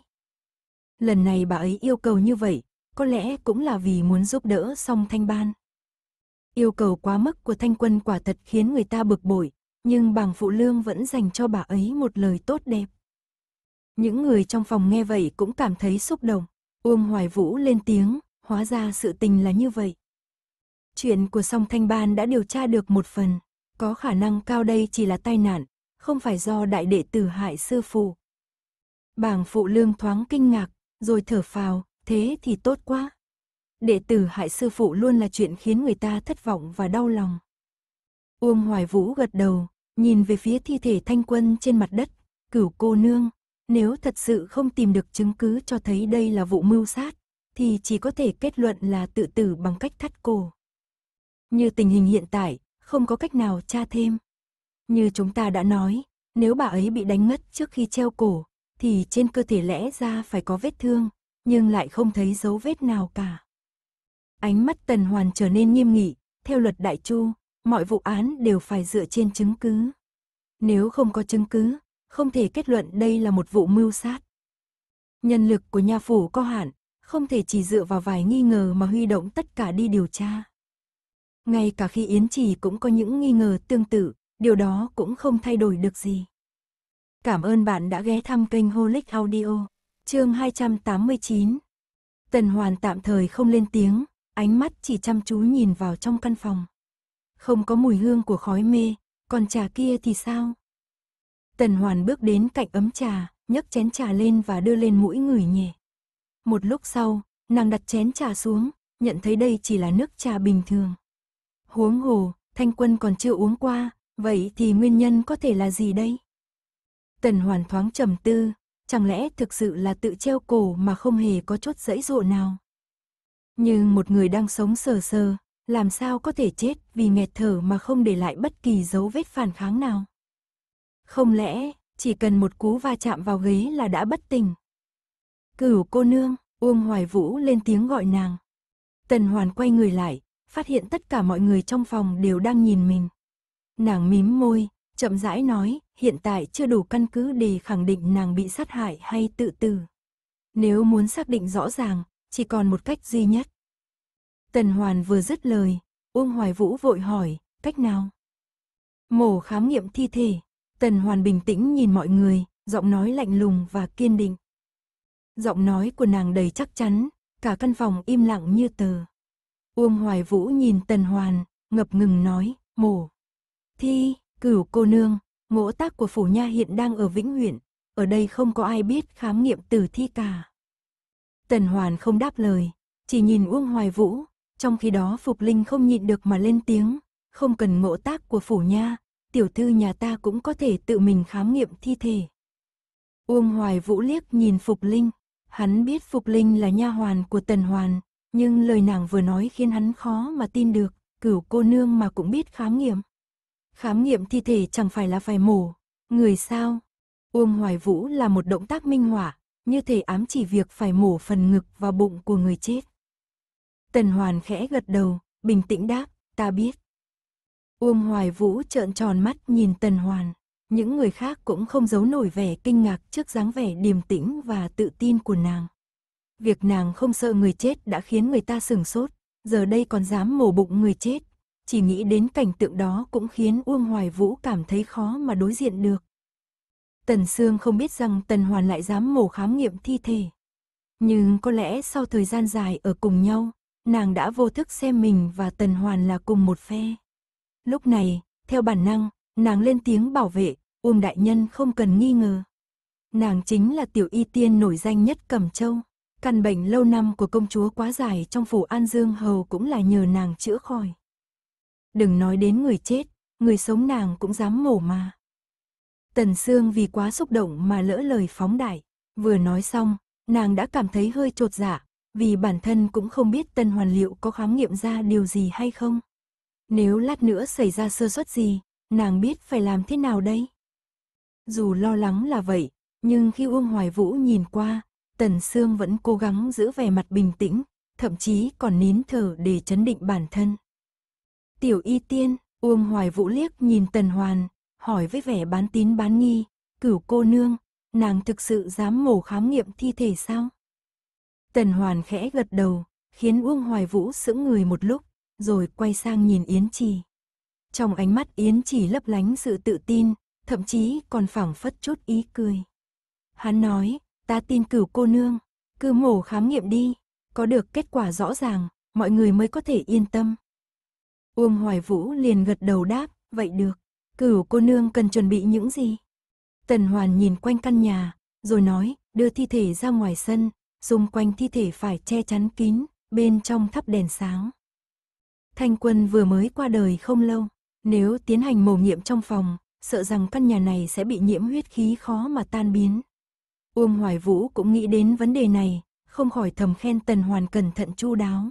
Lần này bà ấy yêu cầu như vậy, có lẽ cũng là vì muốn giúp đỡ song thanh ban. Yêu cầu quá mức của Thanh Quân quả thật khiến người ta bực bội, nhưng bàng phụ lương vẫn dành cho bà ấy một lời tốt đẹp. Những người trong phòng nghe vậy cũng cảm thấy xúc động. Uông Hoài Vũ lên tiếng, hóa ra sự tình là như vậy. Chuyện của song Thanh Ban đã điều tra được một phần, có khả năng cao đây chỉ là tai nạn, không phải do đại đệ tử hại sư phụ. Bảng phụ lương thoáng kinh ngạc, rồi thở phào, thế thì tốt quá đệ tử hại sư phụ luôn là chuyện khiến người ta thất vọng và đau lòng. Uông Hoài Vũ gật đầu, nhìn về phía thi thể thanh quân trên mặt đất, cửu cô nương, nếu thật sự không tìm được chứng cứ cho thấy đây là vụ mưu sát, thì chỉ có thể kết luận là tự tử bằng cách thắt cổ. Như tình hình hiện tại, không có cách nào tra thêm. Như chúng ta đã nói, nếu bà ấy bị đánh ngất trước khi treo cổ, thì trên cơ thể lẽ ra phải có vết thương, nhưng lại không thấy dấu vết nào cả. Ánh mắt Tần Hoàn trở nên nghiêm nghị, theo luật đại chu, mọi vụ án đều phải dựa trên chứng cứ. Nếu không có chứng cứ, không thể kết luận đây là một vụ mưu sát. Nhân lực của nhà phủ có hạn, không thể chỉ dựa vào vài nghi ngờ mà huy động tất cả đi điều tra. Ngay cả khi Yến Trì cũng có những nghi ngờ tương tự, điều đó cũng không thay đổi được gì. Cảm ơn bạn đã ghé thăm kênh Holic Audio, chương 289. Tần Hoàn tạm thời không lên tiếng, ánh mắt chỉ chăm chú nhìn vào trong căn phòng. Không có mùi hương của khói mê, còn trà kia thì sao? Tần Hoàn bước đến cạnh ấm trà, nhấc chén trà lên và đưa lên mũi người nhẹ. Một lúc sau, nàng đặt chén trà xuống, nhận thấy đây chỉ là nước trà bình thường. Huống hồ, Thanh Quân còn chưa uống qua, vậy thì nguyên nhân có thể là gì đây? Tần Hoàn thoáng trầm tư, chẳng lẽ thực sự là tự treo cổ mà không hề có chút dãy dụa nào? Nhưng một người đang sống sờ sờ, làm sao có thể chết vì nghẹt thở mà không để lại bất kỳ dấu vết phản kháng nào. Không lẽ, chỉ cần một cú va chạm vào ghế là đã bất tỉnh. Cửu cô nương, Uông Hoài Vũ lên tiếng gọi nàng. Tần Hoàn quay người lại, phát hiện tất cả mọi người trong phòng đều đang nhìn mình. Nàng mím môi, chậm rãi nói, hiện tại chưa đủ căn cứ để khẳng định nàng bị sát hại hay tự tử. Nếu muốn xác định rõ ràng, chỉ còn một cách duy nhất. Tần Hoàn vừa dứt lời, Uông Hoài Vũ vội hỏi, cách nào? Mổ khám nghiệm thi thể, Tần Hoàn bình tĩnh nhìn mọi người, giọng nói lạnh lùng và kiên định. Giọng nói của nàng đầy chắc chắn, cả căn phòng im lặng như tờ. Uông Hoài Vũ nhìn Tần Hoàn, ngập ngừng nói, mổ. Thi, cửu cô nương, ngỗ tác của phủ nha hiện đang ở Vĩnh huyện, ở đây không có ai biết khám nghiệm tử thi cả. Tần Hoàn không đáp lời, chỉ nhìn Uông Hoài Vũ, trong khi đó Phục Linh không nhịn được mà lên tiếng, không cần mộ tác của phủ nha, tiểu thư nhà ta cũng có thể tự mình khám nghiệm thi thể. Uông Hoài Vũ liếc nhìn Phục Linh, hắn biết Phục Linh là nha hoàn của Tần Hoàn, nhưng lời nàng vừa nói khiến hắn khó mà tin được, cửu cô nương mà cũng biết khám nghiệm. Khám nghiệm thi thể chẳng phải là phải mổ, người sao? Uông Hoài Vũ là một động tác minh họa, như thể ám chỉ việc phải mổ phần ngực và bụng của người chết. Tần Hoàn khẽ gật đầu, bình tĩnh đáp, ta biết. Uông Hoài Vũ trợn tròn mắt nhìn Tần Hoàn, những người khác cũng không giấu nổi vẻ kinh ngạc trước dáng vẻ điềm tĩnh và tự tin của nàng. Việc nàng không sợ người chết đã khiến người ta sừng sốt, giờ đây còn dám mổ bụng người chết, chỉ nghĩ đến cảnh tượng đó cũng khiến Uông Hoài Vũ cảm thấy khó mà đối diện được. Tần Sương không biết rằng Tần Hoàn lại dám mổ khám nghiệm thi thể. Nhưng có lẽ sau thời gian dài ở cùng nhau, nàng đã vô thức xem mình và Tần Hoàn là cùng một phe. Lúc này, theo bản năng, nàng lên tiếng bảo vệ, Uông Đại Nhân không cần nghi ngờ. Nàng chính là tiểu y tiên nổi danh nhất Cẩm Châu. Căn bệnh lâu năm của công chúa quá dài trong phủ An Dương Hầu cũng là nhờ nàng chữa khỏi. Đừng nói đến người chết, người sống nàng cũng dám mổ mà. Tần Sương vì quá xúc động mà lỡ lời phóng đại. Vừa nói xong, nàng đã cảm thấy hơi trột dạ, vì bản thân cũng không biết Tân Hoàn liệu có khám nghiệm ra điều gì hay không. Nếu lát nữa xảy ra sơ suất gì, nàng biết phải làm thế nào đây? Dù lo lắng là vậy, nhưng khi Uông Hoài Vũ nhìn qua, Tần Sương vẫn cố gắng giữ vẻ mặt bình tĩnh, thậm chí còn nín thở để chấn định bản thân. Tiểu y tiên, Uông Hoài Vũ liếc nhìn Tần Hoàn, hỏi với vẻ bán tín bán nghi, cửu cô nương, nàng thực sự dám mổ khám nghiệm thi thể sao? Tần Hoàn khẽ gật đầu, khiến Uông Hoài Vũ sững người một lúc, rồi quay sang nhìn Yến Trì. Trong ánh mắt Yến Trì lấp lánh sự tự tin, thậm chí còn phảng phất chút ý cười. Hắn nói, ta tin cửu cô nương, cứ mổ khám nghiệm đi, có được kết quả rõ ràng, mọi người mới có thể yên tâm. Uông Hoài Vũ liền gật đầu đáp, vậy được. Cửu cô nương cần chuẩn bị những gì? Tần Hoàn nhìn quanh căn nhà, rồi nói, đưa thi thể ra ngoài sân, xung quanh thi thể phải che chắn kín, bên trong thắp đèn sáng. Thanh quân vừa mới qua đời không lâu, nếu tiến hành mầu nghiệm trong phòng, sợ rằng căn nhà này sẽ bị nhiễm huyết khí khó mà tan biến. Uông Hoài Vũ cũng nghĩ đến vấn đề này, không khỏi thầm khen Tần Hoàn cẩn thận chu đáo.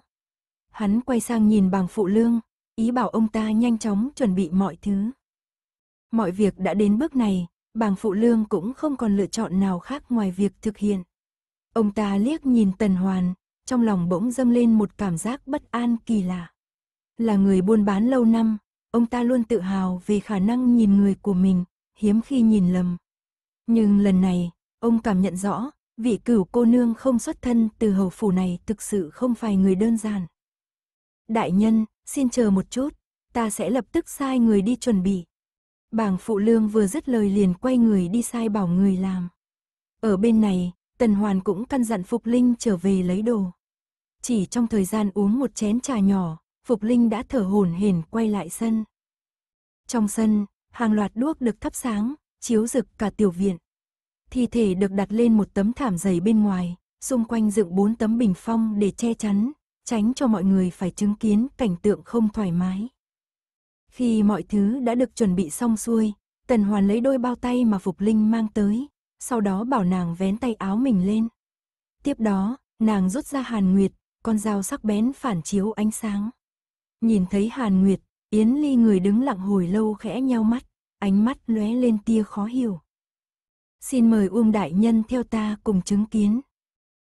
Hắn quay sang nhìn bàng phụ lương, ý bảo ông ta nhanh chóng chuẩn bị mọi thứ. Mọi việc đã đến bước này, bàng phụ lương cũng không còn lựa chọn nào khác ngoài việc thực hiện. Ông ta liếc nhìn Tần Hoàn, trong lòng bỗng dâng lên một cảm giác bất an kỳ lạ. Là người buôn bán lâu năm, ông ta luôn tự hào về khả năng nhìn người của mình, hiếm khi nhìn lầm. Nhưng lần này, ông cảm nhận rõ, vị cửu cô nương không xuất thân từ hầu phủ này thực sự không phải người đơn giản. Đại nhân, xin chờ một chút, ta sẽ lập tức sai người đi chuẩn bị bàng phụ lương vừa dứt lời liền quay người đi sai bảo người làm. Ở bên này, Tần Hoàn cũng căn dặn Phục Linh trở về lấy đồ. Chỉ trong thời gian uống một chén trà nhỏ, Phục Linh đã thở hổn hển quay lại sân. Trong sân, hàng loạt đuốc được thắp sáng, chiếu rực cả tiểu viện. Thi thể được đặt lên một tấm thảm dày bên ngoài, xung quanh dựng bốn tấm bình phong để che chắn, tránh cho mọi người phải chứng kiến cảnh tượng không thoải mái. Khi mọi thứ đã được chuẩn bị xong xuôi, Tần Hoàn lấy đôi bao tay mà Phục Linh mang tới, sau đó bảo nàng vén tay áo mình lên. Tiếp đó, nàng rút ra Hàn Nguyệt, con dao sắc bén phản chiếu ánh sáng. Nhìn thấy Hàn Nguyệt, Yến Ly người đứng lặng hồi lâu khẽ nheo mắt, ánh mắt lóe lên tia khó hiểu. Xin mời Uông Đại Nhân theo ta cùng chứng kiến.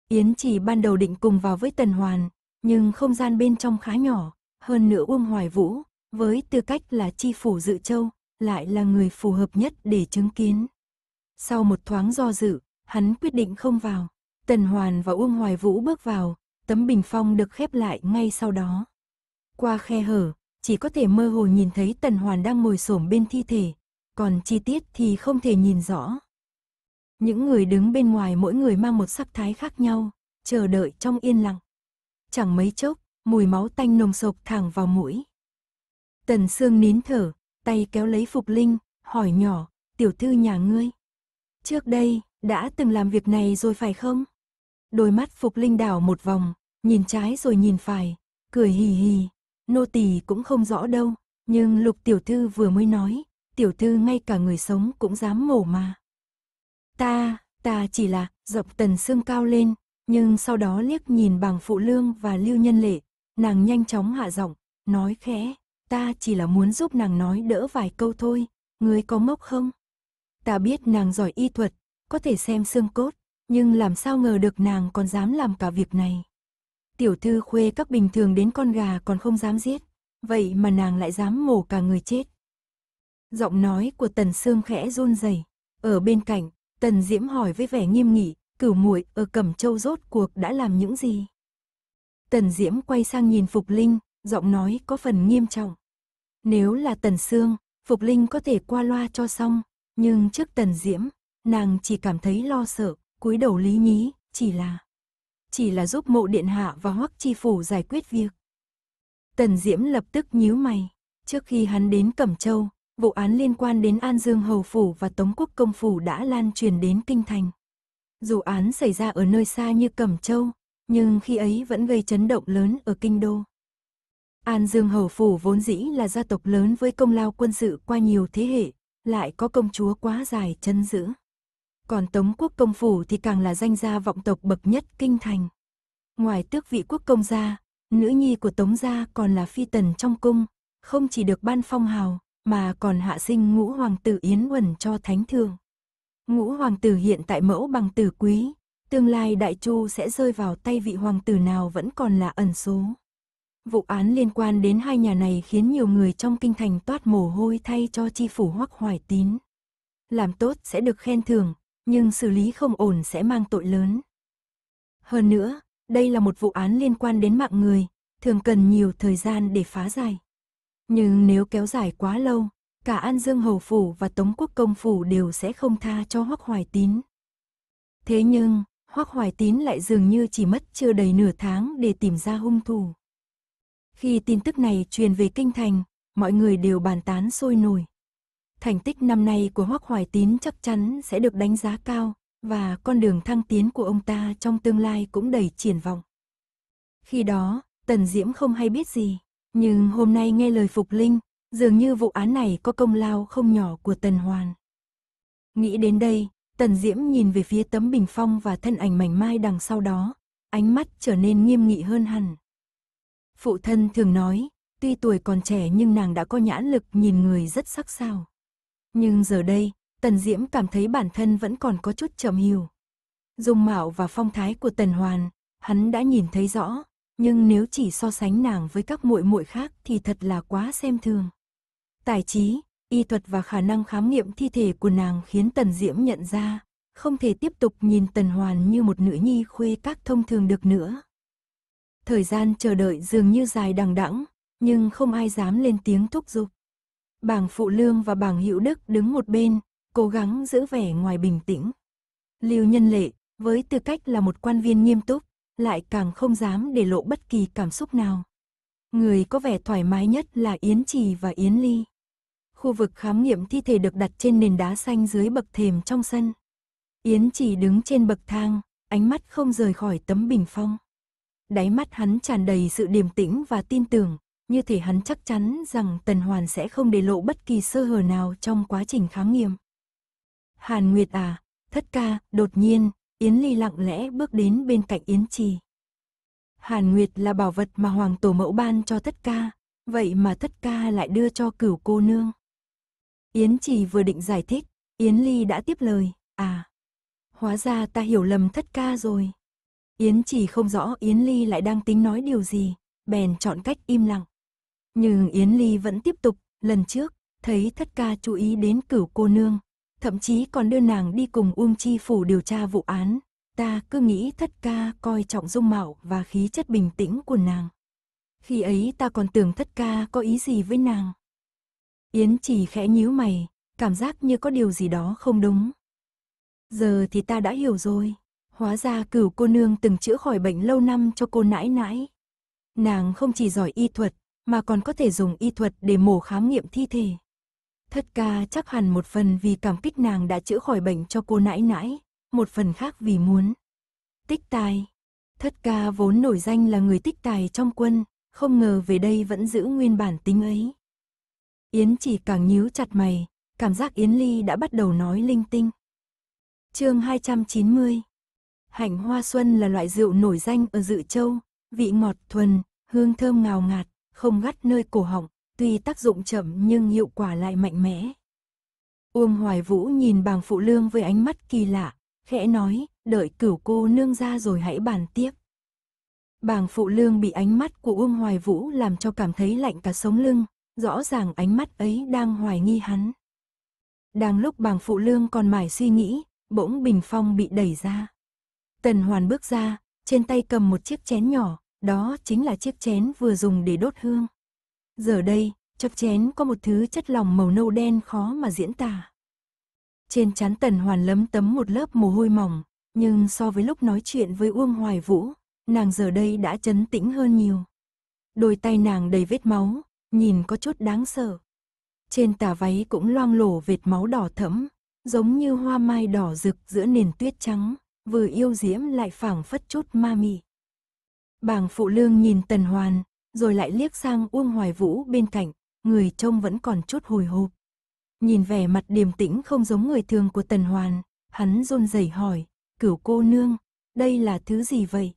Yến chỉ ban đầu định cùng vào với Tần Hoàn, nhưng không gian bên trong khá nhỏ, hơn nữa Uông Hoài Vũ, với tư cách là chi phủ dự châu, lại là người phù hợp nhất để chứng kiến. Sau một thoáng do dự, hắn quyết định không vào. Tần Hoàn và Uông Hoài Vũ bước vào, tấm bình phong được khép lại ngay sau đó. Qua khe hở, chỉ có thể mơ hồ nhìn thấy Tần Hoàn đang ngồi xổm bên thi thể, còn chi tiết thì không thể nhìn rõ. Những người đứng bên ngoài mỗi người mang một sắc thái khác nhau, chờ đợi trong yên lặng. Chẳng mấy chốc, mùi máu tanh nồng sộc thẳng vào mũi. Tần Sương nín thở, tay kéo lấy Phục Linh, hỏi nhỏ, tiểu thư nhà ngươi. Trước đây, đã từng làm việc này rồi phải không? Đôi mắt Phục Linh đảo một vòng, nhìn trái rồi nhìn phải, cười hì hì. Nô tỳ cũng không rõ đâu, nhưng lục tiểu thư vừa mới nói, tiểu thư ngay cả người sống cũng dám mổ mà. Ta, ta chỉ là, dọc tần xương cao lên, nhưng sau đó liếc nhìn bằng phụ lương và lưu nhân lệ, nàng nhanh chóng hạ giọng, nói khẽ, Ta chỉ là muốn giúp nàng nói đỡ vài câu thôi, ngươi có mốc không? Ta biết nàng giỏi y thuật, có thể xem xương cốt, nhưng làm sao ngờ được nàng còn dám làm cả việc này. Tiểu thư khuê các bình thường đến con gà còn không dám giết, vậy mà nàng lại dám mổ cả người chết. Giọng nói của Tần xương khẽ run rẩy. Ở bên cạnh, Tần Diễm hỏi với vẻ nghiêm nghị, cửu muội ở Cẩm Châu rốt cuộc đã làm những gì? Tần Diễm quay sang nhìn Phục Linh, giọng nói có phần nghiêm trọng. Nếu là Tần Sương, Phục Linh có thể qua loa cho xong, nhưng trước Tần Diễm, nàng chỉ cảm thấy lo sợ, cúi đầu lý nhí, chỉ là chỉ là giúp mộ điện hạ và hoắc chi phủ giải quyết việc. Tần Diễm lập tức nhíu mày, trước khi hắn đến Cẩm Châu, vụ án liên quan đến An Dương Hầu Phủ và Tống Quốc Công Phủ đã lan truyền đến Kinh Thành. Dù án xảy ra ở nơi xa như Cẩm Châu, nhưng khi ấy vẫn gây chấn động lớn ở Kinh Đô. An Dương Hầu Phủ vốn dĩ là gia tộc lớn với công lao quân sự qua nhiều thế hệ, lại có công chúa quá dài chân giữ. Còn Tống Quốc Công Phủ thì càng là danh gia vọng tộc bậc nhất kinh thành. Ngoài tước vị quốc công gia, nữ nhi của Tống gia còn là phi tần trong cung, không chỉ được ban phong hào, mà còn hạ sinh ngũ hoàng tử Yến quần cho thánh thượng. Ngũ hoàng tử hiện tại mẫu bằng tử quý, tương lai đại chu sẽ rơi vào tay vị hoàng tử nào vẫn còn là ẩn số. Vụ án liên quan đến hai nhà này khiến nhiều người trong kinh thành toát mồ hôi thay cho chi phủ hoắc hoài tín. Làm tốt sẽ được khen thưởng, nhưng xử lý không ổn sẽ mang tội lớn. Hơn nữa, đây là một vụ án liên quan đến mạng người, thường cần nhiều thời gian để phá giải. Nhưng nếu kéo dài quá lâu, cả An Dương Hầu Phủ và Tống Quốc Công Phủ đều sẽ không tha cho Hoắc Hoài Tín. Thế nhưng, Hoắc Hoài Tín lại dường như chỉ mất chưa đầy nửa tháng để tìm ra hung thủ. Khi tin tức này truyền về kinh thành, mọi người đều bàn tán sôi nổi. Thành tích năm nay của Hoắc Hoài Tín chắc chắn sẽ được đánh giá cao, và con đường thăng tiến của ông ta trong tương lai cũng đầy triển vọng. Khi đó, Tần Diễm không hay biết gì, nhưng hôm nay nghe lời Phục Linh, dường như vụ án này có công lao không nhỏ của Tần Hoàn. Nghĩ đến đây, Tần Diễm nhìn về phía tấm bình phong và thân ảnh mảnh mai đằng sau đó, ánh mắt trở nên nghiêm nghị hơn hẳn. Phụ thân thường nói, tuy tuổi còn trẻ nhưng nàng đã có nhãn lực nhìn người rất sắc sảo. Nhưng giờ đây, Tần Diễm cảm thấy bản thân vẫn còn có chút chậm hiểu. Dung mạo và phong thái của Tần Hoàn, hắn đã nhìn thấy rõ, nhưng nếu chỉ so sánh nàng với các muội muội khác thì thật là quá xem thường. Tài trí, y thuật và khả năng khám nghiệm thi thể của nàng khiến Tần Diễm nhận ra, không thể tiếp tục nhìn Tần Hoàn như một nữ nhi khuê các thông thường được nữa thời gian chờ đợi dường như dài đằng đẵng, nhưng không ai dám lên tiếng thúc giục. Bảng Phụ Lương và bảng Hữu Đức đứng một bên, cố gắng giữ vẻ ngoài bình tĩnh. Lưu Nhân Lệ, với tư cách là một quan viên nghiêm túc, lại càng không dám để lộ bất kỳ cảm xúc nào. Người có vẻ thoải mái nhất là Yến Trì và Yến Ly. Khu vực khám nghiệm thi thể được đặt trên nền đá xanh dưới bậc thềm trong sân. Yến Trì đứng trên bậc thang, ánh mắt không rời khỏi tấm bình phong đáy mắt hắn tràn đầy sự điềm tĩnh và tin tưởng, như thể hắn chắc chắn rằng Tần Hoàn sẽ không để lộ bất kỳ sơ hở nào trong quá trình khám nghiệm. Hàn Nguyệt à, thất ca, đột nhiên, Yến Ly lặng lẽ bước đến bên cạnh Yến Trì. Hàn Nguyệt là bảo vật mà Hoàng Tổ Mẫu ban cho thất ca, vậy mà thất ca lại đưa cho cửu cô nương. Yến Trì vừa định giải thích, Yến Ly đã tiếp lời, à, hóa ra ta hiểu lầm thất ca rồi. Yến chỉ không rõ Yến Ly lại đang tính nói điều gì, bèn chọn cách im lặng. Nhưng Yến Ly vẫn tiếp tục, lần trước, thấy thất ca chú ý đến cửu cô nương, thậm chí còn đưa nàng đi cùng Uông Chi Phủ điều tra vụ án. Ta cứ nghĩ thất ca coi trọng dung mạo và khí chất bình tĩnh của nàng. Khi ấy ta còn tưởng thất ca có ý gì với nàng. Yến chỉ khẽ nhíu mày, cảm giác như có điều gì đó không đúng. Giờ thì ta đã hiểu rồi. Hóa ra cửu cô nương từng chữa khỏi bệnh lâu năm cho cô nãi nãi. Nàng không chỉ giỏi y thuật, mà còn có thể dùng y thuật để mổ khám nghiệm thi thể. Thất ca chắc hẳn một phần vì cảm kích nàng đã chữa khỏi bệnh cho cô nãi nãi, một phần khác vì muốn. Tích tài. Thất ca vốn nổi danh là người tích tài trong quân, không ngờ về đây vẫn giữ nguyên bản tính ấy. Yến chỉ càng nhíu chặt mày, cảm giác Yến Ly đã bắt đầu nói linh tinh. chương 290 Hạnh hoa xuân là loại rượu nổi danh ở Dự Châu, vị ngọt thuần, hương thơm ngào ngạt, không gắt nơi cổ họng, tuy tác dụng chậm nhưng hiệu quả lại mạnh mẽ. Uông Hoài Vũ nhìn bàng phụ lương với ánh mắt kỳ lạ, khẽ nói, đợi cửu cô nương ra rồi hãy bàn tiếp. Bàng phụ lương bị ánh mắt của Uông Hoài Vũ làm cho cảm thấy lạnh cả sống lưng, rõ ràng ánh mắt ấy đang hoài nghi hắn. Đang lúc bàng phụ lương còn mải suy nghĩ, bỗng bình phong bị đẩy ra. Tần Hoàn bước ra, trên tay cầm một chiếc chén nhỏ, đó chính là chiếc chén vừa dùng để đốt hương. Giờ đây, chập chén có một thứ chất lỏng màu nâu đen khó mà diễn tả. Trên chán Tần Hoàn lấm tấm một lớp mồ hôi mỏng, nhưng so với lúc nói chuyện với Uông Hoài Vũ, nàng giờ đây đã chấn tĩnh hơn nhiều. Đôi tay nàng đầy vết máu, nhìn có chút đáng sợ. Trên tà váy cũng loang lổ vệt máu đỏ thẫm, giống như hoa mai đỏ rực giữa nền tuyết trắng vừa yêu diễm lại phảng phất chút ma mị. Bàng phụ lương nhìn Tần Hoàn, rồi lại liếc sang Uông Hoài Vũ bên cạnh, người trông vẫn còn chút hồi hộp. Nhìn vẻ mặt điềm tĩnh không giống người thường của Tần Hoàn, hắn run rẩy hỏi, cửu cô nương, đây là thứ gì vậy?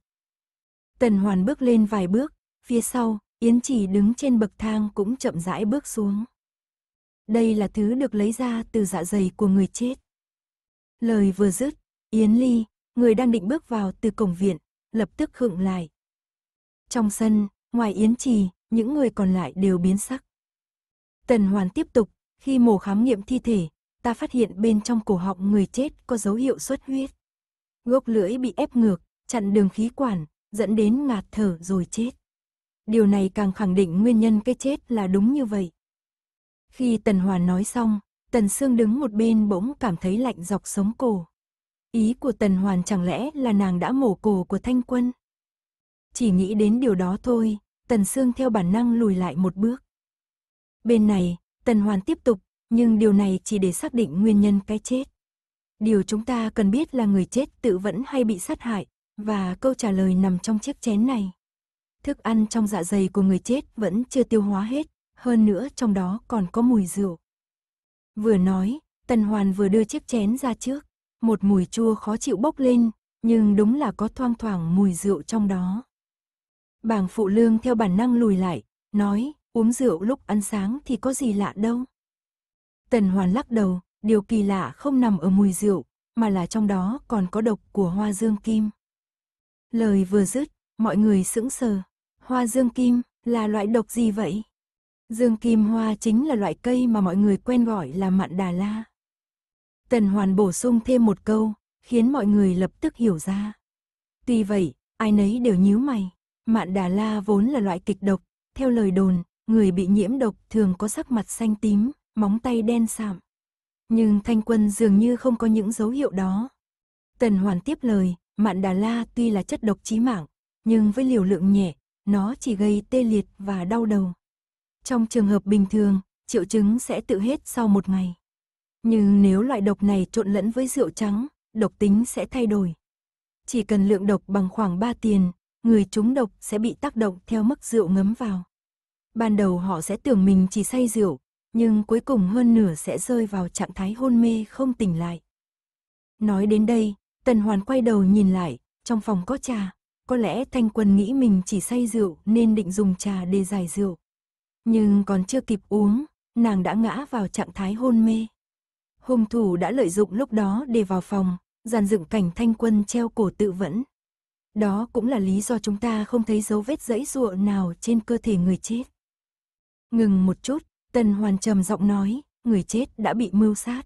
Tần Hoàn bước lên vài bước, phía sau, Yến Chỉ đứng trên bậc thang cũng chậm rãi bước xuống. Đây là thứ được lấy ra từ dạ dày của người chết. Lời vừa dứt, Yến Ly, người đang định bước vào từ cổng viện, lập tức khựng lại. Trong sân, ngoài Yến Trì, những người còn lại đều biến sắc. Tần Hoàn tiếp tục, khi mổ khám nghiệm thi thể, ta phát hiện bên trong cổ họng người chết có dấu hiệu xuất huyết. Gốc lưỡi bị ép ngược, chặn đường khí quản, dẫn đến ngạt thở rồi chết. Điều này càng khẳng định nguyên nhân cái chết là đúng như vậy. Khi Tần Hoàn nói xong, Tần Sương đứng một bên bỗng cảm thấy lạnh dọc sống cổ. Ý của Tần Hoàn chẳng lẽ là nàng đã mổ cổ của Thanh Quân? Chỉ nghĩ đến điều đó thôi, Tần Sương theo bản năng lùi lại một bước. Bên này, Tần Hoàn tiếp tục, nhưng điều này chỉ để xác định nguyên nhân cái chết. Điều chúng ta cần biết là người chết tự vẫn hay bị sát hại, và câu trả lời nằm trong chiếc chén này. Thức ăn trong dạ dày của người chết vẫn chưa tiêu hóa hết, hơn nữa trong đó còn có mùi rượu. Vừa nói, Tần Hoàn vừa đưa chiếc chén ra trước một mùi chua khó chịu bốc lên, nhưng đúng là có thoang thoảng mùi rượu trong đó. Bàng phụ lương theo bản năng lùi lại, nói, uống rượu lúc ăn sáng thì có gì lạ đâu. Tần hoàn lắc đầu, điều kỳ lạ không nằm ở mùi rượu, mà là trong đó còn có độc của hoa dương kim. Lời vừa dứt, mọi người sững sờ. Hoa dương kim là loại độc gì vậy? Dương kim hoa chính là loại cây mà mọi người quen gọi là mạn đà la. Tần Hoàn bổ sung thêm một câu, khiến mọi người lập tức hiểu ra. Tuy vậy, ai nấy đều nhíu mày. Mạn Đà La vốn là loại kịch độc, theo lời đồn, người bị nhiễm độc thường có sắc mặt xanh tím, móng tay đen sạm. Nhưng Thanh Quân dường như không có những dấu hiệu đó. Tần Hoàn tiếp lời, Mạn Đà La tuy là chất độc chí mạng, nhưng với liều lượng nhẹ, nó chỉ gây tê liệt và đau đầu. Trong trường hợp bình thường, triệu chứng sẽ tự hết sau một ngày. Nhưng nếu loại độc này trộn lẫn với rượu trắng, độc tính sẽ thay đổi. Chỉ cần lượng độc bằng khoảng 3 tiền, người trúng độc sẽ bị tác động theo mức rượu ngấm vào. Ban đầu họ sẽ tưởng mình chỉ say rượu, nhưng cuối cùng hơn nửa sẽ rơi vào trạng thái hôn mê không tỉnh lại. Nói đến đây, Tần Hoàn quay đầu nhìn lại, trong phòng có trà, có lẽ Thanh Quân nghĩ mình chỉ say rượu nên định dùng trà để giải rượu. Nhưng còn chưa kịp uống, nàng đã ngã vào trạng thái hôn mê hung thủ đã lợi dụng lúc đó để vào phòng, giàn dựng cảnh thanh quân treo cổ tự vẫn. Đó cũng là lý do chúng ta không thấy dấu vết dẫy dụa nào trên cơ thể người chết. Ngừng một chút, Tần Hoàn trầm giọng nói, người chết đã bị mưu sát.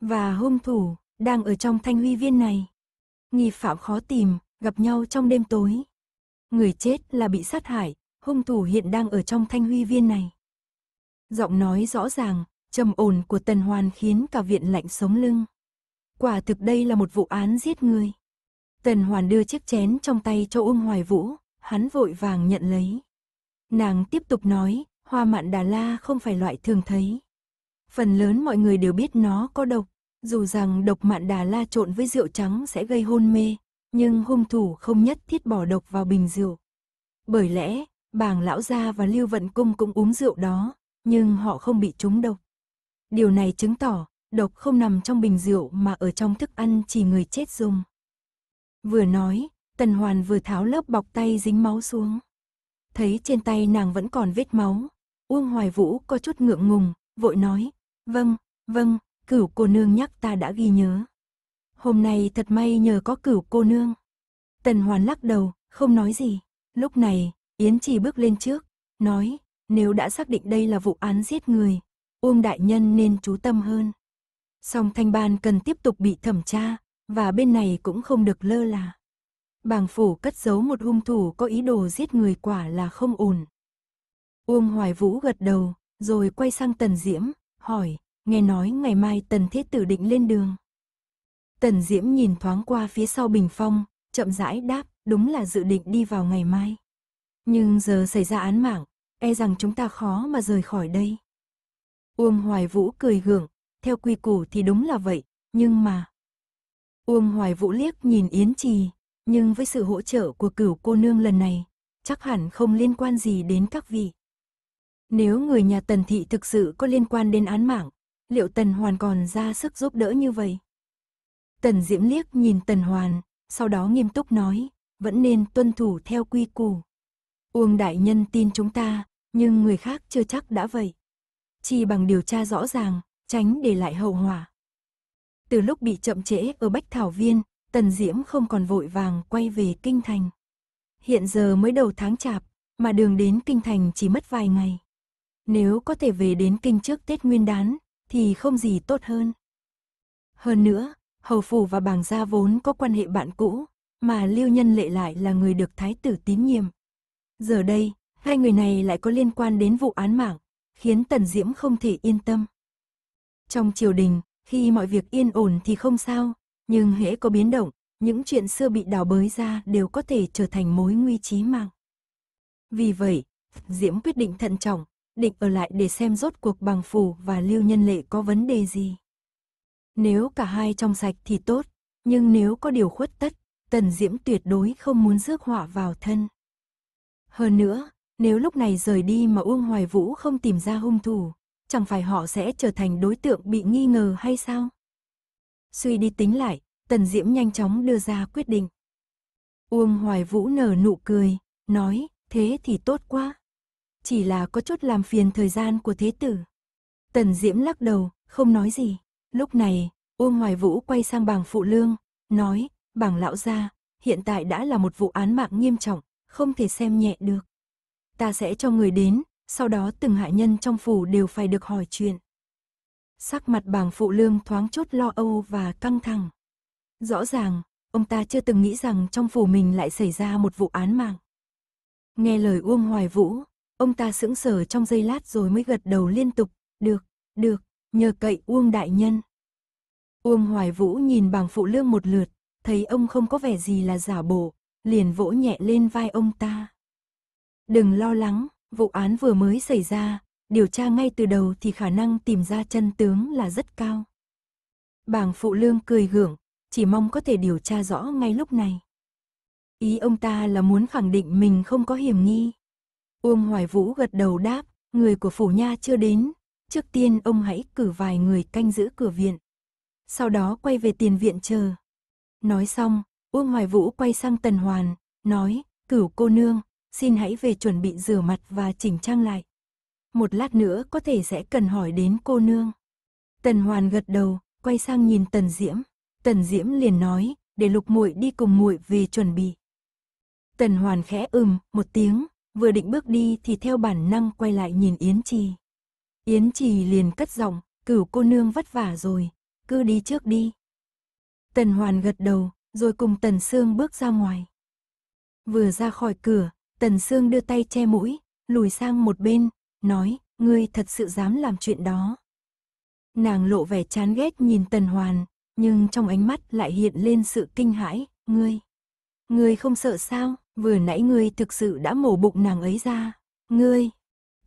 Và hung thủ, đang ở trong thanh huy viên này. Nghi phạm khó tìm, gặp nhau trong đêm tối. Người chết là bị sát hại, hung thủ hiện đang ở trong thanh huy viên này. Giọng nói rõ ràng, trầm ổn của Tần Hoàn khiến cả viện lạnh sống lưng. Quả thực đây là một vụ án giết người. Tần Hoàn đưa chiếc chén trong tay cho Uông Hoài Vũ, hắn vội vàng nhận lấy. Nàng tiếp tục nói, hoa mạn Đà La không phải loại thường thấy. Phần lớn mọi người đều biết nó có độc, dù rằng độc mạn Đà La trộn với rượu trắng sẽ gây hôn mê, nhưng hung thủ không nhất thiết bỏ độc vào bình rượu. Bởi lẽ, bàng lão gia và Lưu Vận Cung cũng uống rượu đó, nhưng họ không bị trúng độc. Điều này chứng tỏ, độc không nằm trong bình rượu mà ở trong thức ăn chỉ người chết dùng. Vừa nói, Tần Hoàn vừa tháo lớp bọc tay dính máu xuống. Thấy trên tay nàng vẫn còn vết máu, Uông Hoài Vũ có chút ngượng ngùng, vội nói, vâng, vâng, cửu cô nương nhắc ta đã ghi nhớ. Hôm nay thật may nhờ có cửu cô nương. Tần Hoàn lắc đầu, không nói gì. Lúc này, Yến Trì bước lên trước, nói, nếu đã xác định đây là vụ án giết người, Uông Đại Nhân nên chú tâm hơn. Song Thanh Ban cần tiếp tục bị thẩm tra, và bên này cũng không được lơ là. Bàng phủ cất giấu một hung thủ có ý đồ giết người quả là không ổn. Uông Hoài Vũ gật đầu, rồi quay sang Tần Diễm, hỏi, nghe nói ngày mai Tần Thế Tử định lên đường. Tần Diễm nhìn thoáng qua phía sau bình phong, chậm rãi đáp, đúng là dự định đi vào ngày mai. Nhưng giờ xảy ra án mạng, e rằng chúng ta khó mà rời khỏi đây. Uông Hoài Vũ cười gượng, theo quy củ thì đúng là vậy, nhưng mà... Uông Hoài Vũ liếc nhìn Yến Trì, nhưng với sự hỗ trợ của cửu cô nương lần này, chắc hẳn không liên quan gì đến các vị. Nếu người nhà Tần Thị thực sự có liên quan đến án mạng, liệu Tần Hoàn còn ra sức giúp đỡ như vậy? Tần Diễm liếc nhìn Tần Hoàn, sau đó nghiêm túc nói, vẫn nên tuân thủ theo quy củ. Uông Đại Nhân tin chúng ta, nhưng người khác chưa chắc đã vậy chi bằng điều tra rõ ràng, tránh để lại hậu hỏa. Từ lúc bị chậm trễ ở Bách Thảo Viên, Tần Diễm không còn vội vàng quay về Kinh Thành. Hiện giờ mới đầu tháng chạp, mà đường đến Kinh Thành chỉ mất vài ngày. Nếu có thể về đến Kinh trước Tết Nguyên đán, thì không gì tốt hơn. Hơn nữa, Hầu Phủ và Bàng Gia vốn có quan hệ bạn cũ, mà Lưu Nhân Lệ lại là người được Thái tử tín nhiệm. Giờ đây, hai người này lại có liên quan đến vụ án mạng, khiến Tần Diễm không thể yên tâm. Trong triều đình, khi mọi việc yên ổn thì không sao, nhưng hễ có biến động, những chuyện xưa bị đào bới ra đều có thể trở thành mối nguy chí mạng. Vì vậy, Diễm quyết định thận trọng, định ở lại để xem rốt cuộc bằng phù và lưu nhân lệ có vấn đề gì. Nếu cả hai trong sạch thì tốt, nhưng nếu có điều khuất tất, Tần Diễm tuyệt đối không muốn rước họa vào thân. Hơn nữa, nếu lúc này rời đi mà Uông Hoài Vũ không tìm ra hung thủ, chẳng phải họ sẽ trở thành đối tượng bị nghi ngờ hay sao? Suy đi tính lại, Tần Diễm nhanh chóng đưa ra quyết định. Uông Hoài Vũ nở nụ cười, nói, thế thì tốt quá. Chỉ là có chút làm phiền thời gian của thế tử. Tần Diễm lắc đầu, không nói gì. Lúc này, Uông Hoài Vũ quay sang bảng phụ lương, nói, bảng lão gia, hiện tại đã là một vụ án mạng nghiêm trọng, không thể xem nhẹ được ta sẽ cho người đến, sau đó từng hạ nhân trong phủ đều phải được hỏi chuyện. Sắc mặt bàng phụ lương thoáng chốt lo âu và căng thẳng. Rõ ràng, ông ta chưa từng nghĩ rằng trong phủ mình lại xảy ra một vụ án mạng. Nghe lời Uông Hoài Vũ, ông ta sững sờ trong giây lát rồi mới gật đầu liên tục, được, được, nhờ cậy Uông Đại Nhân. Uông Hoài Vũ nhìn bàng phụ lương một lượt, thấy ông không có vẻ gì là giả bộ, liền vỗ nhẹ lên vai ông ta. Đừng lo lắng, vụ án vừa mới xảy ra, điều tra ngay từ đầu thì khả năng tìm ra chân tướng là rất cao. Bàng phụ lương cười gượng, chỉ mong có thể điều tra rõ ngay lúc này. Ý ông ta là muốn khẳng định mình không có hiểm nghi. Uông Hoài Vũ gật đầu đáp, người của phủ nha chưa đến, trước tiên ông hãy cử vài người canh giữ cửa viện. Sau đó quay về tiền viện chờ. Nói xong, Uông Hoài Vũ quay sang Tần Hoàn, nói, cửu cô nương, xin hãy về chuẩn bị rửa mặt và chỉnh trang lại. Một lát nữa có thể sẽ cần hỏi đến cô nương. Tần Hoàn gật đầu, quay sang nhìn Tần Diễm. Tần Diễm liền nói, để Lục Muội đi cùng muội về chuẩn bị. Tần Hoàn khẽ ừm một tiếng, vừa định bước đi thì theo bản năng quay lại nhìn Yến Trì. Yến Trì liền cất giọng, cửu cô nương vất vả rồi, cứ đi trước đi. Tần Hoàn gật đầu, rồi cùng Tần Sương bước ra ngoài. Vừa ra khỏi cửa, Tần Sương đưa tay che mũi, lùi sang một bên, nói, ngươi thật sự dám làm chuyện đó. Nàng lộ vẻ chán ghét nhìn Tần Hoàn, nhưng trong ánh mắt lại hiện lên sự kinh hãi, ngươi. Ngươi không sợ sao, vừa nãy ngươi thực sự đã mổ bụng nàng ấy ra, ngươi.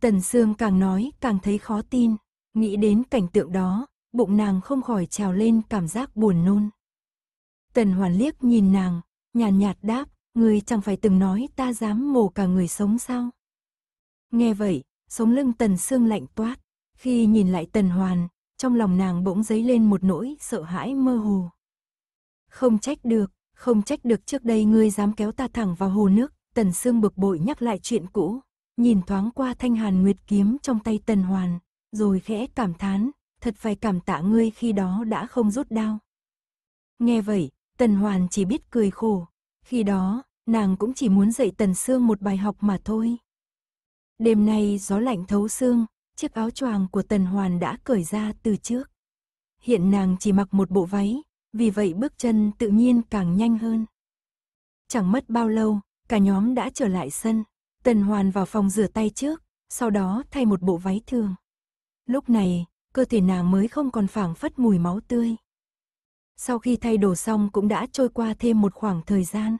Tần Sương càng nói càng thấy khó tin, nghĩ đến cảnh tượng đó, bụng nàng không khỏi trào lên cảm giác buồn nôn. Tần Hoàn liếc nhìn nàng, nhàn nhạt, nhạt đáp, người chẳng phải từng nói ta dám mổ cả người sống sao? Nghe vậy, sống lưng tần xương lạnh toát, khi nhìn lại tần hoàn, trong lòng nàng bỗng dấy lên một nỗi sợ hãi mơ hồ. Không trách được, không trách được trước đây ngươi dám kéo ta thẳng vào hồ nước, tần xương bực bội nhắc lại chuyện cũ, nhìn thoáng qua thanh hàn nguyệt kiếm trong tay tần hoàn, rồi khẽ cảm thán, thật phải cảm tạ ngươi khi đó đã không rút đao. Nghe vậy, tần hoàn chỉ biết cười khổ, khi đó, nàng cũng chỉ muốn dạy Tần Sương một bài học mà thôi. Đêm nay gió lạnh thấu xương, chiếc áo choàng của Tần Hoàn đã cởi ra từ trước. Hiện nàng chỉ mặc một bộ váy, vì vậy bước chân tự nhiên càng nhanh hơn. Chẳng mất bao lâu, cả nhóm đã trở lại sân. Tần Hoàn vào phòng rửa tay trước, sau đó thay một bộ váy thường. Lúc này, cơ thể nàng mới không còn phảng phất mùi máu tươi. Sau khi thay đồ xong cũng đã trôi qua thêm một khoảng thời gian.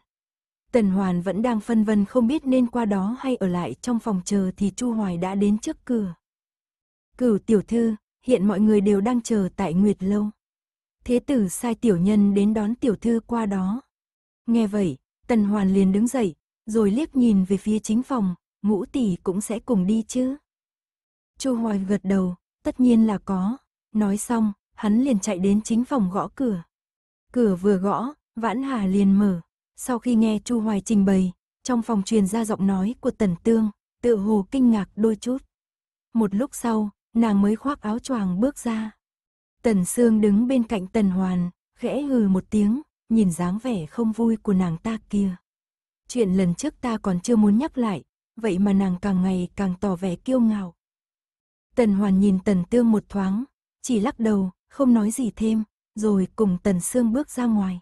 Tần Hoàn vẫn đang phân vân không biết nên qua đó hay ở lại trong phòng chờ thì Chu Hoài đã đến trước cửa. Cửu tiểu thư, hiện mọi người đều đang chờ tại Nguyệt Lâu. Thế tử sai tiểu nhân đến đón tiểu thư qua đó. Nghe vậy, Tần Hoàn liền đứng dậy, rồi liếc nhìn về phía chính phòng, ngũ tỷ cũng sẽ cùng đi chứ. Chu Hoài gật đầu, tất nhiên là có. Nói xong, hắn liền chạy đến chính phòng gõ cửa. Cửa vừa gõ, Vãn Hà liền mở. Sau khi nghe Chu Hoài trình bày, trong phòng truyền ra giọng nói của Tần Tương, tự hồ kinh ngạc đôi chút. Một lúc sau, nàng mới khoác áo choàng bước ra. Tần Sương đứng bên cạnh Tần Hoàn, khẽ hừ một tiếng, nhìn dáng vẻ không vui của nàng ta kia. Chuyện lần trước ta còn chưa muốn nhắc lại, vậy mà nàng càng ngày càng tỏ vẻ kiêu ngạo. Tần Hoàn nhìn Tần Tương một thoáng, chỉ lắc đầu, không nói gì thêm, rồi cùng Tần Sương bước ra ngoài.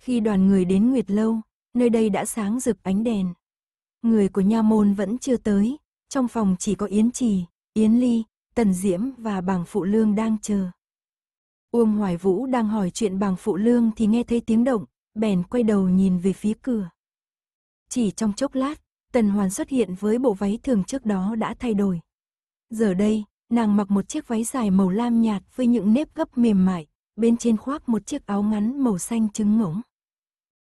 Khi đoàn người đến Nguyệt Lâu, nơi đây đã sáng rực ánh đèn. Người của nha môn vẫn chưa tới, trong phòng chỉ có Yến Trì, Yến Ly, Tần Diễm và Bàng Phụ Lương đang chờ. Uông Hoài Vũ đang hỏi chuyện Bàng Phụ Lương thì nghe thấy tiếng động, bèn quay đầu nhìn về phía cửa. Chỉ trong chốc lát, Tần Hoàn xuất hiện với bộ váy thường trước đó đã thay đổi. Giờ đây, Nàng mặc một chiếc váy dài màu lam nhạt với những nếp gấp mềm mại, bên trên khoác một chiếc áo ngắn màu xanh trứng ngỗng.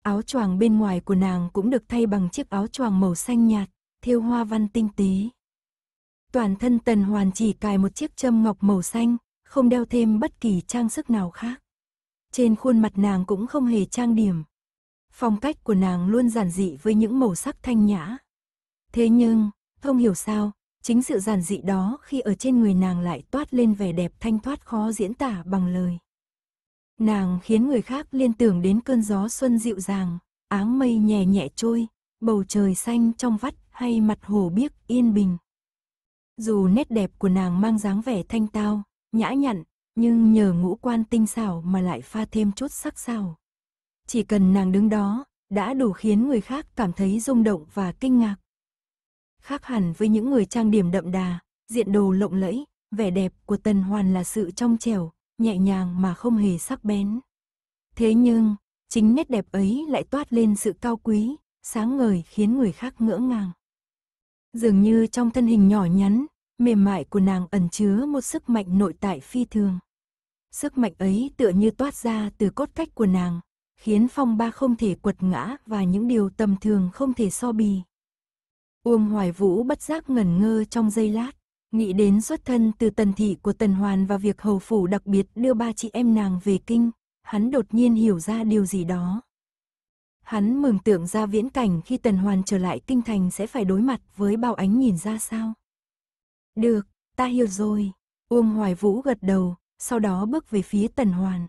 Áo choàng bên ngoài của nàng cũng được thay bằng chiếc áo choàng màu xanh nhạt, thêu hoa văn tinh tế. Toàn thân Tần Hoàn chỉ cài một chiếc châm ngọc màu xanh, không đeo thêm bất kỳ trang sức nào khác. Trên khuôn mặt nàng cũng không hề trang điểm. Phong cách của nàng luôn giản dị với những màu sắc thanh nhã. Thế nhưng, không hiểu sao, Chính sự giản dị đó khi ở trên người nàng lại toát lên vẻ đẹp thanh thoát khó diễn tả bằng lời. Nàng khiến người khác liên tưởng đến cơn gió xuân dịu dàng, áng mây nhẹ nhẹ trôi, bầu trời xanh trong vắt hay mặt hồ biếc yên bình. Dù nét đẹp của nàng mang dáng vẻ thanh tao, nhã nhặn, nhưng nhờ ngũ quan tinh xảo mà lại pha thêm chút sắc sảo. Chỉ cần nàng đứng đó, đã đủ khiến người khác cảm thấy rung động và kinh ngạc. Khác hẳn với những người trang điểm đậm đà, diện đồ lộng lẫy, vẻ đẹp của Tần Hoàn là sự trong trẻo, nhẹ nhàng mà không hề sắc bén. Thế nhưng, chính nét đẹp ấy lại toát lên sự cao quý, sáng ngời khiến người khác ngỡ ngàng. Dường như trong thân hình nhỏ nhắn, mềm mại của nàng ẩn chứa một sức mạnh nội tại phi thường. Sức mạnh ấy tựa như toát ra từ cốt cách của nàng, khiến phong ba không thể quật ngã và những điều tầm thường không thể so bì. Uông Hoài Vũ bất giác ngẩn ngơ trong giây lát, nghĩ đến xuất thân từ tần thị của tần hoàn và việc hầu phủ đặc biệt đưa ba chị em nàng về kinh, hắn đột nhiên hiểu ra điều gì đó. Hắn mừng tưởng ra viễn cảnh khi tần hoàn trở lại kinh thành sẽ phải đối mặt với bao ánh nhìn ra sao. Được, ta hiểu rồi. Uông Hoài Vũ gật đầu, sau đó bước về phía tần hoàn.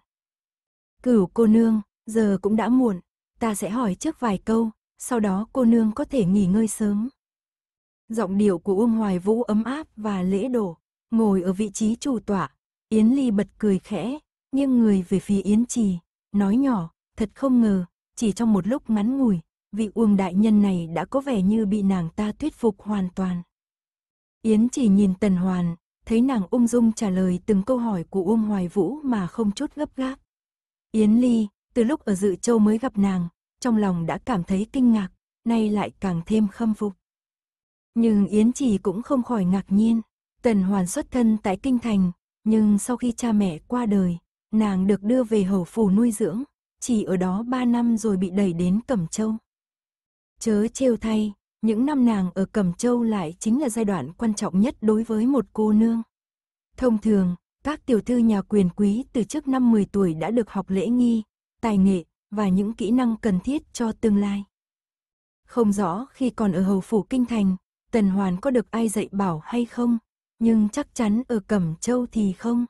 Cửu cô nương, giờ cũng đã muộn, ta sẽ hỏi trước vài câu, sau đó cô nương có thể nghỉ ngơi sớm. Giọng điệu của Uông Hoài Vũ ấm áp và lễ đổ. Ngồi ở vị trí chủ tọa, Yến Ly bật cười khẽ, nghiêng người về phía Yến Trì, nói nhỏ, thật không ngờ, chỉ trong một lúc ngắn ngủi, vị Uông đại nhân này đã có vẻ như bị nàng ta thuyết phục hoàn toàn. Yến Trì nhìn Tần Hoàn, thấy nàng ung dung trả lời từng câu hỏi của Uông Hoài Vũ mà không chút gấp gáp. Yến Ly, từ lúc ở Dự Châu mới gặp nàng, trong lòng đã cảm thấy kinh ngạc, nay lại càng thêm khâm phục. Nhưng Yến Trì cũng không khỏi ngạc nhiên. Tần Hoàn xuất thân tại Kinh Thành, nhưng sau khi cha mẹ qua đời, nàng được đưa về hầu phủ nuôi dưỡng, chỉ ở đó 3 năm rồi bị đẩy đến Cẩm Châu. Chớ trêu thay, những năm nàng ở Cẩm Châu lại chính là giai đoạn quan trọng nhất đối với một cô nương. Thông thường, các tiểu thư nhà quyền quý từ trước năm 10 tuổi đã được học lễ nghi, tài nghệ và những kỹ năng cần thiết cho tương lai. Không rõ khi còn ở hầu phủ kinh thành, Tần Hoàn có được ai dạy bảo hay không, nhưng chắc chắn ở Cẩm Châu thì không.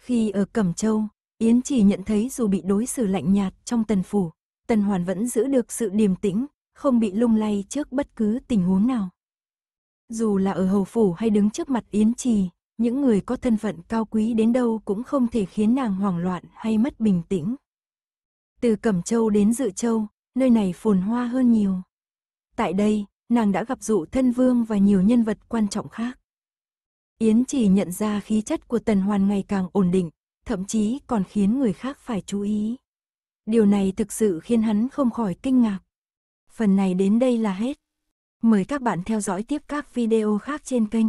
Khi ở Cẩm Châu, Yến chỉ nhận thấy dù bị đối xử lạnh nhạt trong tần phủ, tần hoàn vẫn giữ được sự điềm tĩnh, không bị lung lay trước bất cứ tình huống nào. Dù là ở hầu phủ hay đứng trước mặt Yến trì, những người có thân phận cao quý đến đâu cũng không thể khiến nàng hoảng loạn hay mất bình tĩnh. Từ Cẩm Châu đến Dự Châu, nơi này phồn hoa hơn nhiều. Tại đây, nàng đã gặp dụ thân vương và nhiều nhân vật quan trọng khác. Yến chỉ nhận ra khí chất của Tần Hoàn ngày càng ổn định, thậm chí còn khiến người khác phải chú ý. Điều này thực sự khiến hắn không khỏi kinh ngạc. Phần này đến đây là hết. Mời các bạn theo dõi tiếp các video khác trên kênh.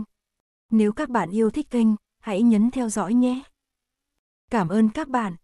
Nếu các bạn yêu thích kênh, hãy nhấn theo dõi nhé. Cảm ơn các bạn.